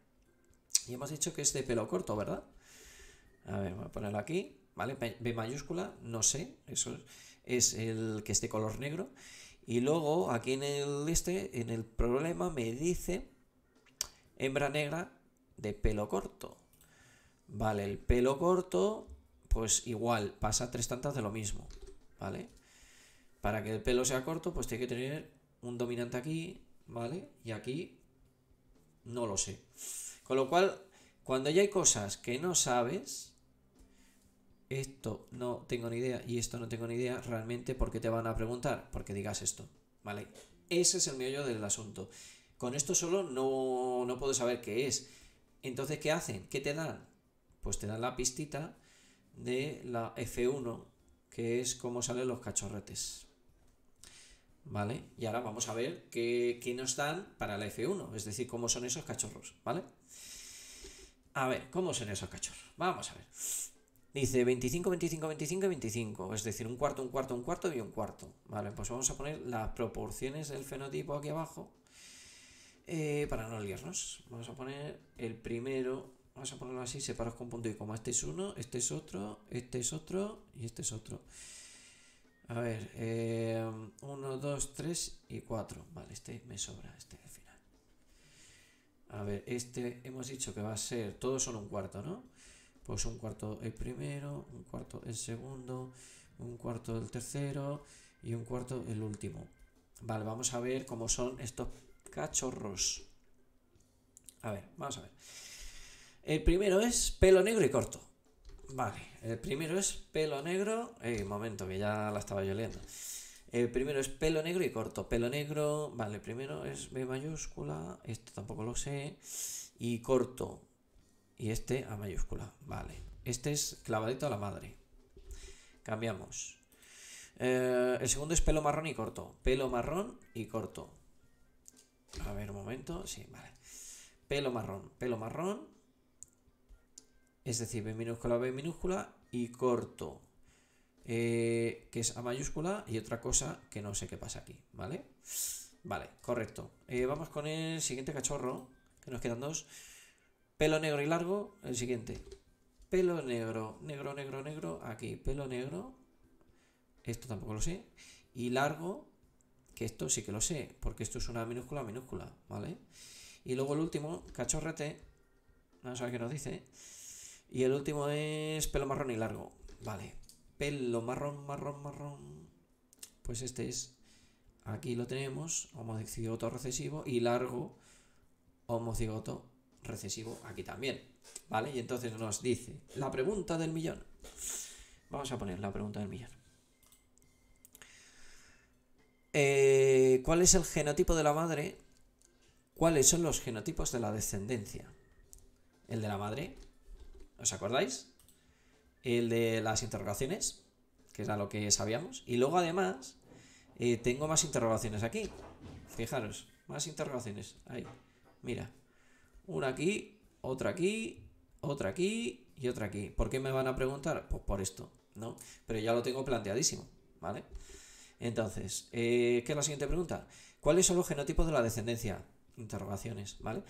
Y hemos dicho que es de pelo corto, ¿verdad? A ver, voy a ponerlo aquí. ¿Vale? B mayúscula, no sé. Eso es el que es color negro. Y luego aquí en el este, en el problema, me dice hembra negra de pelo corto. Vale, el pelo corto, pues igual, pasa tres tantas de lo mismo, ¿vale? Para que el pelo sea corto, pues tiene que tener un dominante aquí, ¿vale? Y aquí, no lo sé. Con lo cual, cuando ya hay cosas que no sabes, esto no tengo ni idea y esto no tengo ni idea, realmente, ¿por qué te van a preguntar? Porque digas esto, ¿vale? Ese es el meollo del asunto. Con esto solo no, no puedo saber qué es. Entonces, ¿qué hacen? ¿Qué te dan? pues te dan la pistita de la F1, que es cómo salen los cachorretes. ¿Vale? Y ahora vamos a ver qué, qué nos dan para la F1, es decir, cómo son esos cachorros, ¿vale? A ver, ¿cómo son esos cachorros? Vamos a ver. Dice 25, 25, 25 y 25. Es decir, un cuarto, un cuarto, un cuarto y un cuarto. Vale, pues vamos a poner las proporciones del fenotipo aquí abajo. Eh, para no liarnos. Vamos a poner el primero vamos a ponerlo así, separados con punto y coma. Este es uno, este es otro, este es otro y este es otro. A ver, 1, 2, 3 y 4. Vale, este me sobra, este al final. A ver, este hemos dicho que va a ser, todos son un cuarto, ¿no? Pues un cuarto el primero, un cuarto el segundo, un cuarto el tercero y un cuarto el último. Vale, vamos a ver cómo son estos cachorros. A ver, vamos a ver. El primero es pelo negro y corto. Vale, el primero es pelo negro. Eh, momento, que ya la estaba yo leyendo. El primero es pelo negro y corto. Pelo negro, vale, primero es B mayúscula. Esto tampoco lo sé. Y corto. Y este A mayúscula. Vale. Este es clavadito a la madre. Cambiamos. Eh, el segundo es pelo marrón y corto. Pelo marrón y corto. A ver, un momento. Sí, vale. Pelo marrón, pelo marrón es decir, B minúscula, B minúscula y corto, eh, que es A mayúscula y otra cosa que no sé qué pasa aquí, ¿vale? Vale, correcto. Eh, vamos con el siguiente cachorro, que nos quedan dos. Pelo negro y largo, el siguiente. Pelo negro, negro, negro, negro, aquí, pelo negro. Esto tampoco lo sé. Y largo, que esto sí que lo sé, porque esto es una minúscula, minúscula, ¿vale? Y luego el último, cachorrete. Vamos a ver qué nos dice. Y el último es pelo marrón y largo. Vale. Pelo marrón, marrón, marrón. Pues este es. Aquí lo tenemos. Homocigoto recesivo. Y largo. Homocigoto recesivo aquí también. ¿Vale? Y entonces nos dice. La pregunta del millón. Vamos a poner la pregunta del millón. Eh, ¿Cuál es el genotipo de la madre? ¿Cuáles son los genotipos de la descendencia? El de la madre, ¿Os acordáis? El de las interrogaciones, que era lo que sabíamos. Y luego además eh, tengo más interrogaciones aquí. Fijaros, más interrogaciones. Ahí, mira. Una aquí, otra aquí, otra aquí y otra aquí. ¿Por qué me van a preguntar? Pues por esto, ¿no? Pero ya lo tengo planteadísimo, ¿vale? Entonces, eh, ¿qué es la siguiente pregunta? ¿Cuáles son los genotipos de la descendencia? Interrogaciones, ¿vale?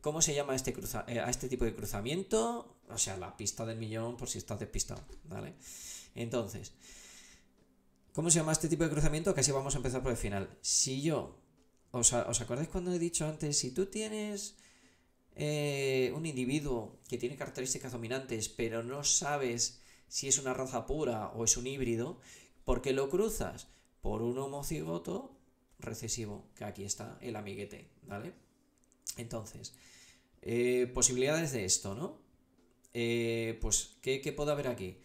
¿Cómo se llama este cruza eh, a este tipo de cruzamiento? O sea, la pista del millón por si estás despistado, ¿vale? Entonces, ¿cómo se llama este tipo de cruzamiento? Casi vamos a empezar por el final. Si yo, ¿os, os acordáis cuando he dicho antes? Si tú tienes eh, un individuo que tiene características dominantes, pero no sabes si es una raza pura o es un híbrido, ¿por qué lo cruzas? Por un homocigoto recesivo, que aquí está el amiguete, ¿vale? Entonces, eh, posibilidades de esto, ¿no? Eh, pues, ¿qué, ¿qué puede haber aquí?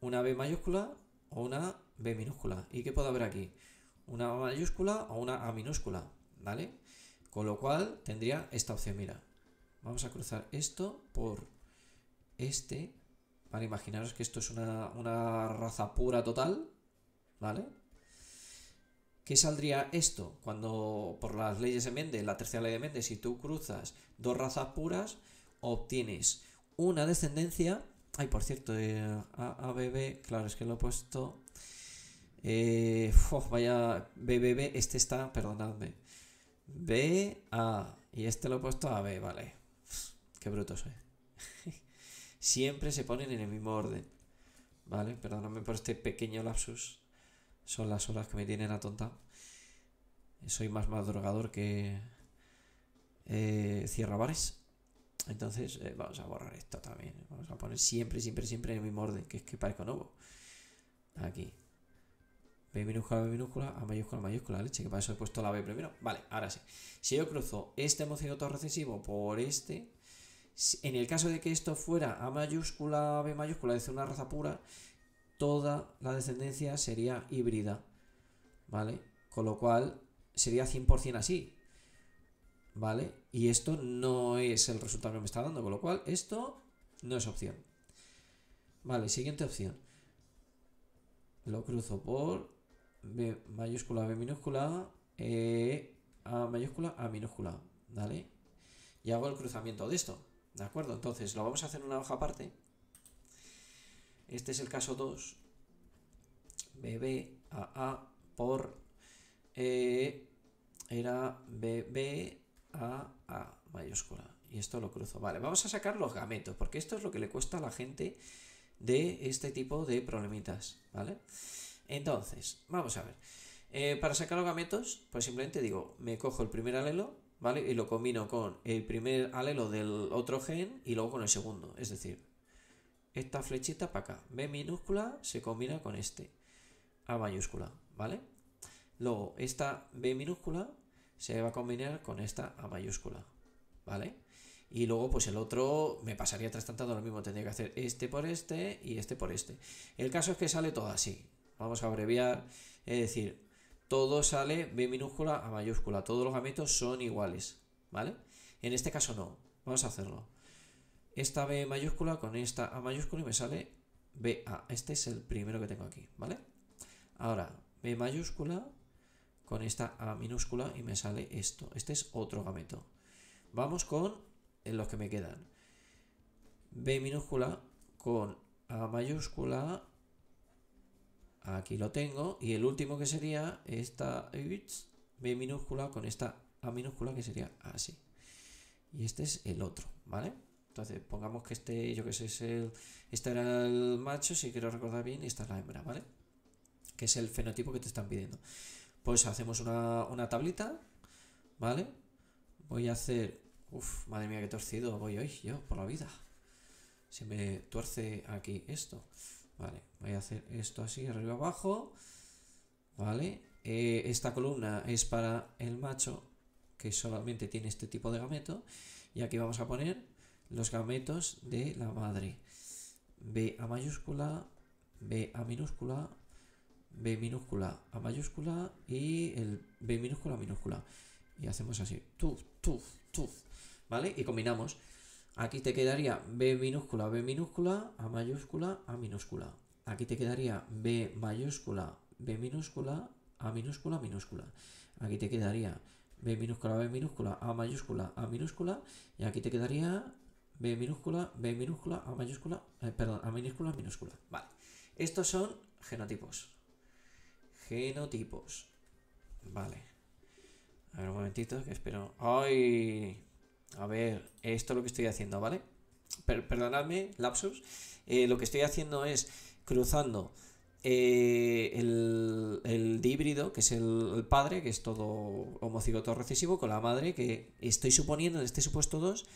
Una B mayúscula o una B minúscula. ¿Y qué puede haber aquí? Una A mayúscula o una A minúscula, ¿vale? Con lo cual tendría esta opción, mira. Vamos a cruzar esto por este. Para imaginaros que esto es una, una raza pura total, ¿vale? ¿Qué saldría esto? Cuando por las leyes de Mende, la tercera ley de Mende, si tú cruzas dos razas puras, obtienes una descendencia. Ay, por cierto, eh, B, B, claro, es que lo he puesto. Eh, B, vaya, BBB, este está, perdonadme. B, A. Y este lo he puesto a B, vale. Qué bruto soy. Siempre se ponen en el mismo orden. Vale, perdóname por este pequeño lapsus. Son las horas que me tienen a tonta, Soy más madrugador que eh, cierra bares. Entonces eh, vamos a borrar esto también. Vamos a poner siempre, siempre, siempre en el mismo orden, que es que parezca nuevo. Aquí. B minúscula, B minúscula, A mayúscula, mayúscula, leche, que para eso he puesto la B primero. Vale, ahora sí. Si yo cruzo este homocigoto recesivo por este, en el caso de que esto fuera A mayúscula, B mayúscula, es una raza pura, toda la descendencia sería híbrida, ¿vale? Con lo cual sería 100% así, ¿vale? Y esto no es el resultado que me está dando, con lo cual esto no es opción. Vale, siguiente opción. Lo cruzo por B mayúscula, B minúscula, e A mayúscula, A minúscula. ¿Vale? Y hago el cruzamiento de esto. ¿De acuerdo? Entonces lo vamos a hacer en una hoja aparte. Este es el caso 2. BB A por... E era BB a A mayúscula. Y esto lo cruzo. Vale, vamos a sacar los gametos, porque esto es lo que le cuesta a la gente de este tipo de problemitas, ¿vale? Entonces, vamos a ver. Eh, para sacar los gametos, pues simplemente digo, me cojo el primer alelo, ¿vale? Y lo combino con el primer alelo del otro gen y luego con el segundo. Es decir, esta flechita para acá, B minúscula, se combina con este, A mayúscula, ¿vale? Luego, esta B minúscula se va a combinar con esta A mayúscula, ¿vale? Y luego, pues el otro me pasaría tras lo mismo, tendría que hacer este por este y este por este. El caso es que sale todo así. Vamos a abreviar, es decir, todo sale B minúscula a mayúscula, todos los gametos son iguales, ¿vale? En este caso no, vamos a hacerlo. Esta B mayúscula con esta A mayúscula y me sale BA. Este es el primero que tengo aquí, ¿vale? Ahora, B mayúscula con esta A minúscula y me sale esto. Este es otro gameto. Vamos con los que me quedan. B minúscula con A mayúscula. Aquí lo tengo. Y el último que sería esta B minúscula con esta A minúscula que sería así. Y este es el otro, ¿vale? Entonces, pongamos que este, yo que sé, es el, este era el macho, si quiero recordar bien, y esta es la hembra, ¿vale? Que es el fenotipo que te están pidiendo. Pues hacemos una, tablita, ¿vale? Voy a hacer... Uf, madre mía, qué torcido voy hoy yo por la vida. Se me tuerce aquí esto. Vale, voy a hacer esto así, arriba abajo. Vale, eh, esta columna es para el macho que solamente tiene este tipo de gameto. Y aquí vamos a poner los gametos de la madre. B a mayúscula, B a minúscula, B minúscula a mayúscula y el B minúscula minúscula. Y hacemos así, tu tu tu ¿vale? Y combinamos. Aquí te quedaría B minúscula, B minúscula, A mayúscula, A minúscula. Aquí te quedaría B mayúscula, B minúscula, A minúscula, minúscula. Aquí te quedaría B minúscula, B minúscula, A mayúscula, A minúscula. Y aquí te quedaría B minúscula, B minúscula, A mayúscula, eh, perdón, A minúscula, minúscula. Vale. Estos son genotipos. Genotipos. Vale. A ver un momentito, que espero. ¡Ay! A ver, esto es lo que estoy haciendo, ¿vale? perdonadme, lapsus. Eh, lo que estoy haciendo es cruzando eh, el, el híbrido, que es el, padre, que es todo homocigoto recesivo, con la madre, que estoy suponiendo en este supuesto 2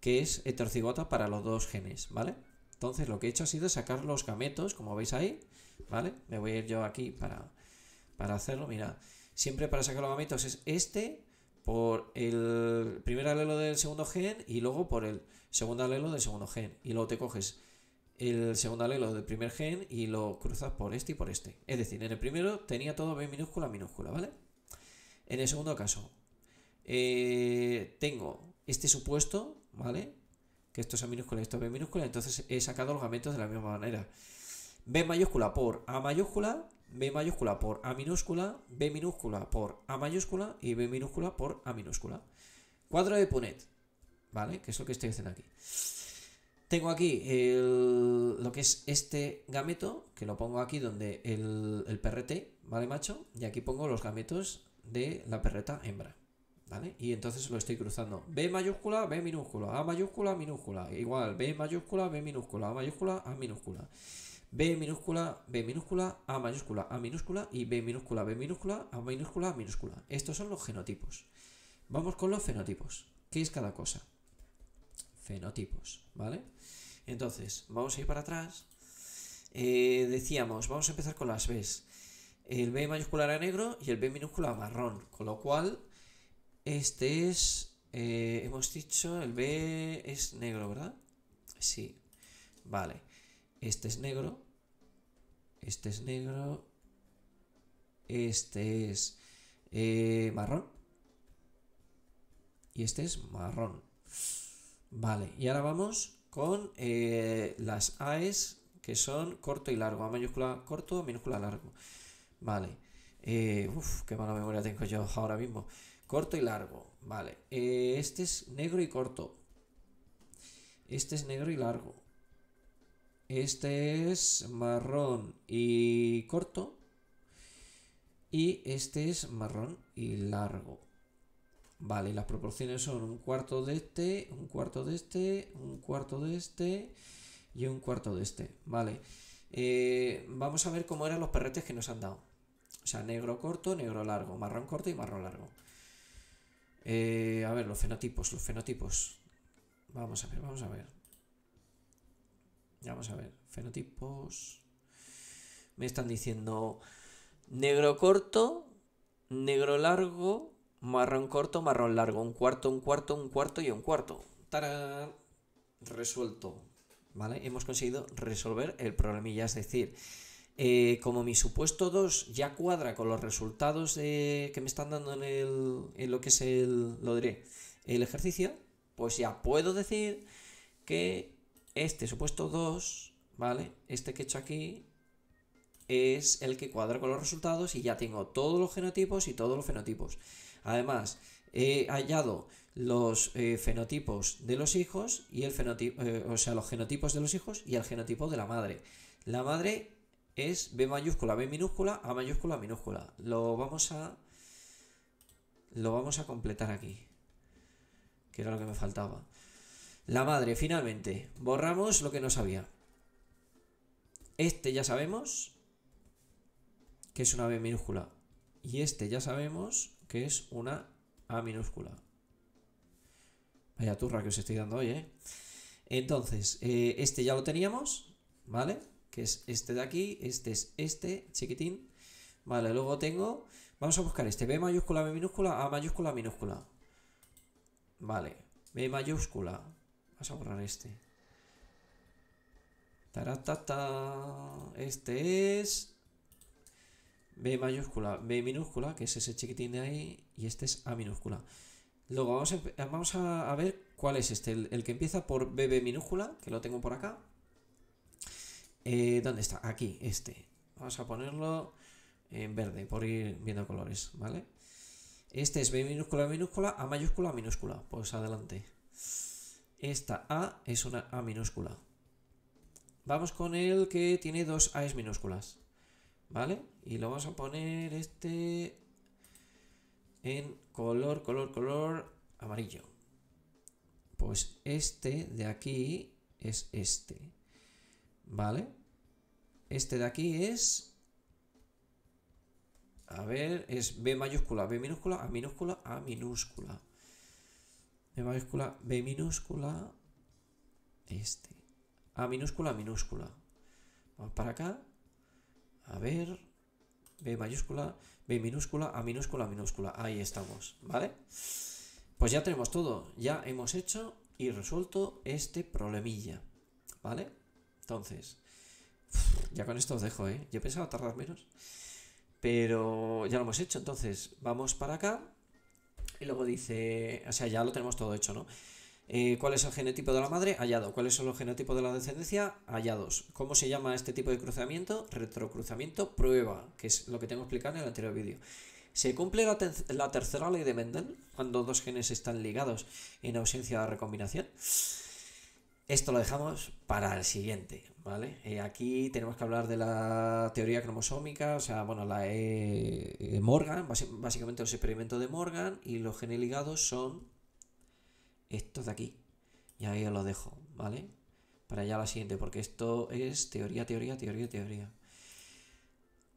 que es heterocigota para los dos genes, ¿vale? Entonces lo que he hecho ha sido sacar los gametos, como veis ahí, ¿vale? Me voy a ir yo aquí para para hacerlo, mira, siempre para sacar los gametos es este por el primer alelo del segundo gen y luego por el segundo alelo del segundo gen. Y luego te coges el segundo alelo del primer gen y lo cruzas por este y por este. Es decir, en el primero tenía todo B minúscula, minúscula, ¿vale? En el segundo caso, eh, tengo este supuesto, ¿vale? Que esto es A minúscula y esto es B minúscula, entonces he sacado los gametos de la misma manera. B mayúscula por A mayúscula, B mayúscula por A minúscula, B minúscula por A mayúscula y B minúscula por A minúscula. Cuadro de Punet, ¿vale? Que es lo que estoy haciendo aquí. Tengo aquí el, lo que es este gameto, que lo pongo aquí donde el, perrete ¿vale, macho? Y aquí pongo los gametos de la perreta hembra, ¿vale? Y entonces lo estoy cruzando. B mayúscula, B minúscula, A mayúscula, minúscula. Igual, B mayúscula, B minúscula, A mayúscula, A minúscula. B minúscula, B minúscula, A mayúscula, A minúscula y B minúscula, B minúscula, A minúscula, A minúscula. Estos son los genotipos. Vamos con los fenotipos. ¿Qué es cada cosa? Fenotipos, ¿vale? Entonces, vamos a ir para atrás. Eh, decíamos, vamos a empezar con las Bs. El B mayúscula era negro y el B minúscula marrón, con lo cual este es, eh, hemos dicho, el B es negro, ¿verdad? Sí, vale. Este es negro este es negro. Este es eh, marrón. Y este es marrón. Vale, y ahora vamos con eh, las a's que son corto y largo. A mayúscula corto, minúscula largo. Vale. Eh, uff, qué mala memoria tengo yo ahora mismo. Corto y largo. Vale. este es negro y corto. Este es negro y largo. Este es marrón y corto. Y este es marrón y largo. Vale, las proporciones son un cuarto de este, un cuarto de este, un cuarto de este y un cuarto de este. Vale, eh, vamos a ver cómo eran los perretes que nos han dado. O sea, negro corto, negro largo, marrón corto y marrón largo. Eh, a ver, los fenotipos, los fenotipos. Vamos a ver, vamos a ver. Vamos a ver, fenotipos. Me están diciendo negro corto, negro largo, marrón corto, marrón largo. Un cuarto, un cuarto, un cuarto y un cuarto. ¡Tarán! Resuelto. ¿Vale? Hemos conseguido resolver el problemilla. Es decir, eh, como mi supuesto 2 ya cuadra con los resultados que me están dando en, el, en lo que es el, lo diré, el ejercicio, pues ya puedo decir que este supuesto 2, ¿vale? Este que he hecho aquí es el que cuadra con los resultados y ya tengo todos los genotipos y todos los fenotipos. Además, he hallado los eh, fenotipos de los hijos y el fenotipo, eh, o sea, los genotipos de los hijos y el genotipo de la madre. La madre es B mayúscula, B minúscula, A mayúscula, minúscula. Lo vamos a lo vamos a completar aquí, que era lo que me faltaba. La madre, finalmente. Borramos lo que no sabía. Este ya sabemos que es una B minúscula. Y este ya sabemos que es una A minúscula. Vaya turra que os estoy dando hoy, ¿eh? Entonces, eh, este ya lo teníamos, ¿vale? Que es este de aquí, este es este, chiquitín. Vale, luego tengo... Vamos a buscar este, B mayúscula, B minúscula, A mayúscula, minúscula. Vale, B mayúscula, Vamos a borrar este. ta. Este es... B mayúscula, B minúscula, que es ese chiquitín de ahí, y este es A minúscula. Luego vamos a, ver cuál es este, el, que empieza por B, minúscula, que lo tengo por acá. Eh, ¿Dónde está? Aquí, este. Vamos a ponerlo en verde, por ir viendo colores, ¿vale? Este es B minúscula, minúscula, A mayúscula, minúscula. Pues adelante. Esta A es una A minúscula. Vamos con el que tiene dos A's minúsculas. ¿Vale? Y lo vamos a poner este en color, color, color amarillo. Pues este de aquí es este. ¿Vale? Este de aquí es... A ver, es B mayúscula, B minúscula, A minúscula, A minúscula. B mayúscula, B minúscula, este. A minúscula, minúscula. Vamos para acá. A ver. B mayúscula, B minúscula, A minúscula, minúscula. Ahí estamos, ¿vale? Pues ya tenemos todo. Ya hemos hecho y resuelto este problemilla, ¿vale? Entonces, ya con esto os dejo, ¿eh? Yo pensaba tardar menos. Pero ya lo hemos hecho, entonces vamos para acá y luego dice, o sea, ya lo tenemos todo hecho, ¿no? Eh, ¿Cuál es el genotipo de la madre? Hallado. ¿Cuáles son los genotipos de la descendencia? Hallados. ¿Cómo se llama este tipo de cruzamiento? Retrocruzamiento prueba, que es lo que tengo explicado en el anterior vídeo. Se cumple la, tercera ley de Mendel cuando dos genes están ligados en ausencia de recombinación. Esto lo dejamos para el siguiente. ¿vale? Eh, aquí tenemos que hablar de la teoría cromosómica, o sea, bueno, la E. e Morgan, básicamente los experimentos de Morgan y los genes ligados son estos de aquí. Y ahí os lo dejo, ¿vale? Para ya la siguiente, porque esto es teoría, teoría, teoría, teoría.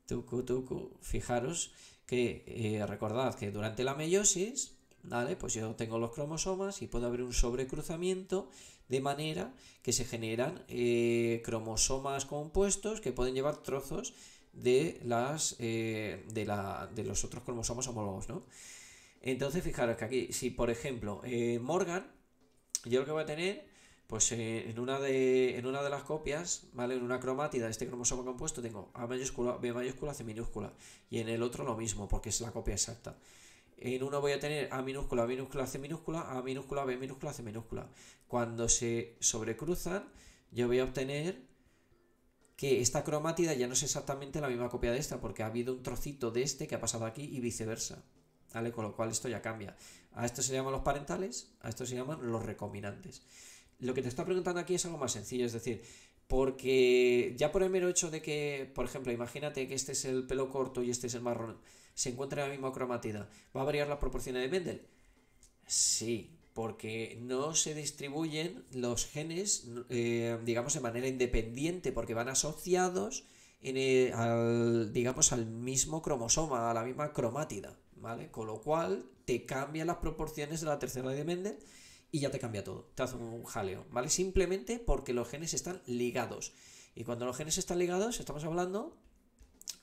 Tucu, tucu. Fijaros que eh, recordad que durante la meiosis, ¿vale? Pues yo tengo los cromosomas y puedo haber un sobrecruzamiento de manera que se generan eh, cromosomas compuestos que pueden llevar trozos de, las, eh, de, la, de los otros cromosomas homólogos, ¿no? Entonces, fijaros que aquí, si por ejemplo eh, Morgan, yo lo que voy a tener, pues en, una de, en una de las copias, ¿vale? En una cromátida de este cromosoma compuesto tengo A mayúscula, B mayúscula, C minúscula. Y en el otro lo mismo, porque es la copia exacta. En uno voy a tener A minúscula, A minúscula, C minúscula, A minúscula, B minúscula, C minúscula. Cuando se sobrecruzan, yo voy a obtener que esta cromátida ya no es exactamente la misma copia de esta, porque ha habido un trocito de este que ha pasado aquí y viceversa. ¿Vale? Con lo cual esto ya cambia. A esto se llaman los parentales, a esto se llaman los recombinantes. Lo que te está preguntando aquí es algo más sencillo, es decir, porque ya por el mero hecho de que, por ejemplo, imagínate que este es el pelo corto y este es el marrón se encuentra en la misma cromatida. ¿Va a variar la proporción de Mendel? Sí, porque no se distribuyen los genes, eh, digamos, de manera independiente, porque van asociados, al, digamos, al mismo cromosoma, a la misma cromática, ¿vale? Con lo cual te cambian las proporciones de la tercera de Mendel y ya te cambia todo, te hace un jaleo, ¿vale? Simplemente porque los genes están ligados. Y cuando los genes están ligados, estamos hablando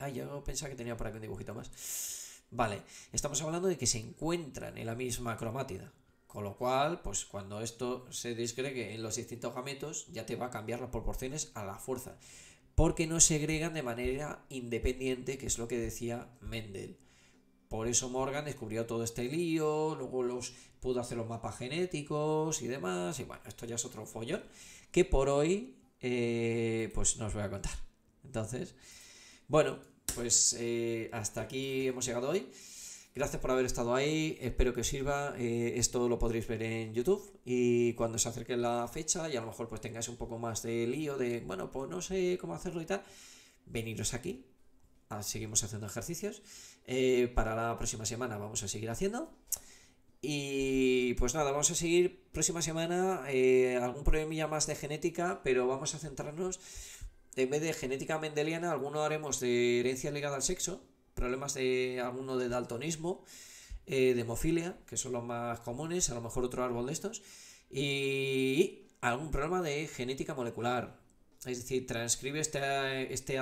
Ah, yo pensaba que tenía por aquí un dibujito más. Vale, estamos hablando de que se encuentran en la misma cromátida. Con lo cual, pues cuando esto se disgregue en los distintos gametos, ya te va a cambiar las proporciones a la fuerza. Porque no segregan de manera independiente, que es lo que decía Mendel. Por eso Morgan descubrió todo este lío, luego los pudo hacer los mapas genéticos y demás. Y bueno, esto ya es otro follón que por hoy eh, pues no os voy a contar. Entonces, bueno, pues eh, hasta aquí hemos llegado hoy. Gracias por haber estado ahí, espero que os sirva. Eh, esto lo podréis ver en YouTube y cuando se acerque la fecha y a lo mejor pues tengáis un poco más de lío de, bueno, pues no sé cómo hacerlo y tal, veniros aquí. Ah, seguimos haciendo ejercicios. Eh, para la próxima semana vamos a seguir haciendo. Y pues nada, vamos a seguir próxima semana algún problemilla más de genética, pero vamos a centrarnos en vez de genética mendeliana, alguno haremos de herencia ligada al sexo, problemas de alguno de daltonismo, eh, de hemofilia, que son los más comunes, a lo mejor otro árbol de estos, y algún problema de genética molecular. Es decir, transcribe este, ADN este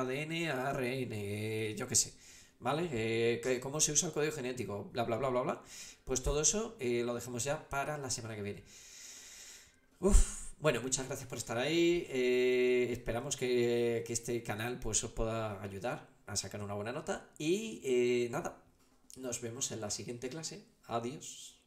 a ARN, yo qué sé. ¿Vale? Eh, ¿Cómo se usa el código genético? Bla, bla, bla, bla, bla. Pues todo eso eh, lo dejamos ya para la semana que viene. Bueno, muchas gracias por estar ahí. Eh, esperamos que, este canal pues, os pueda ayudar a sacar una buena nota. Y eh, nada, nos vemos en la siguiente clase. Adiós.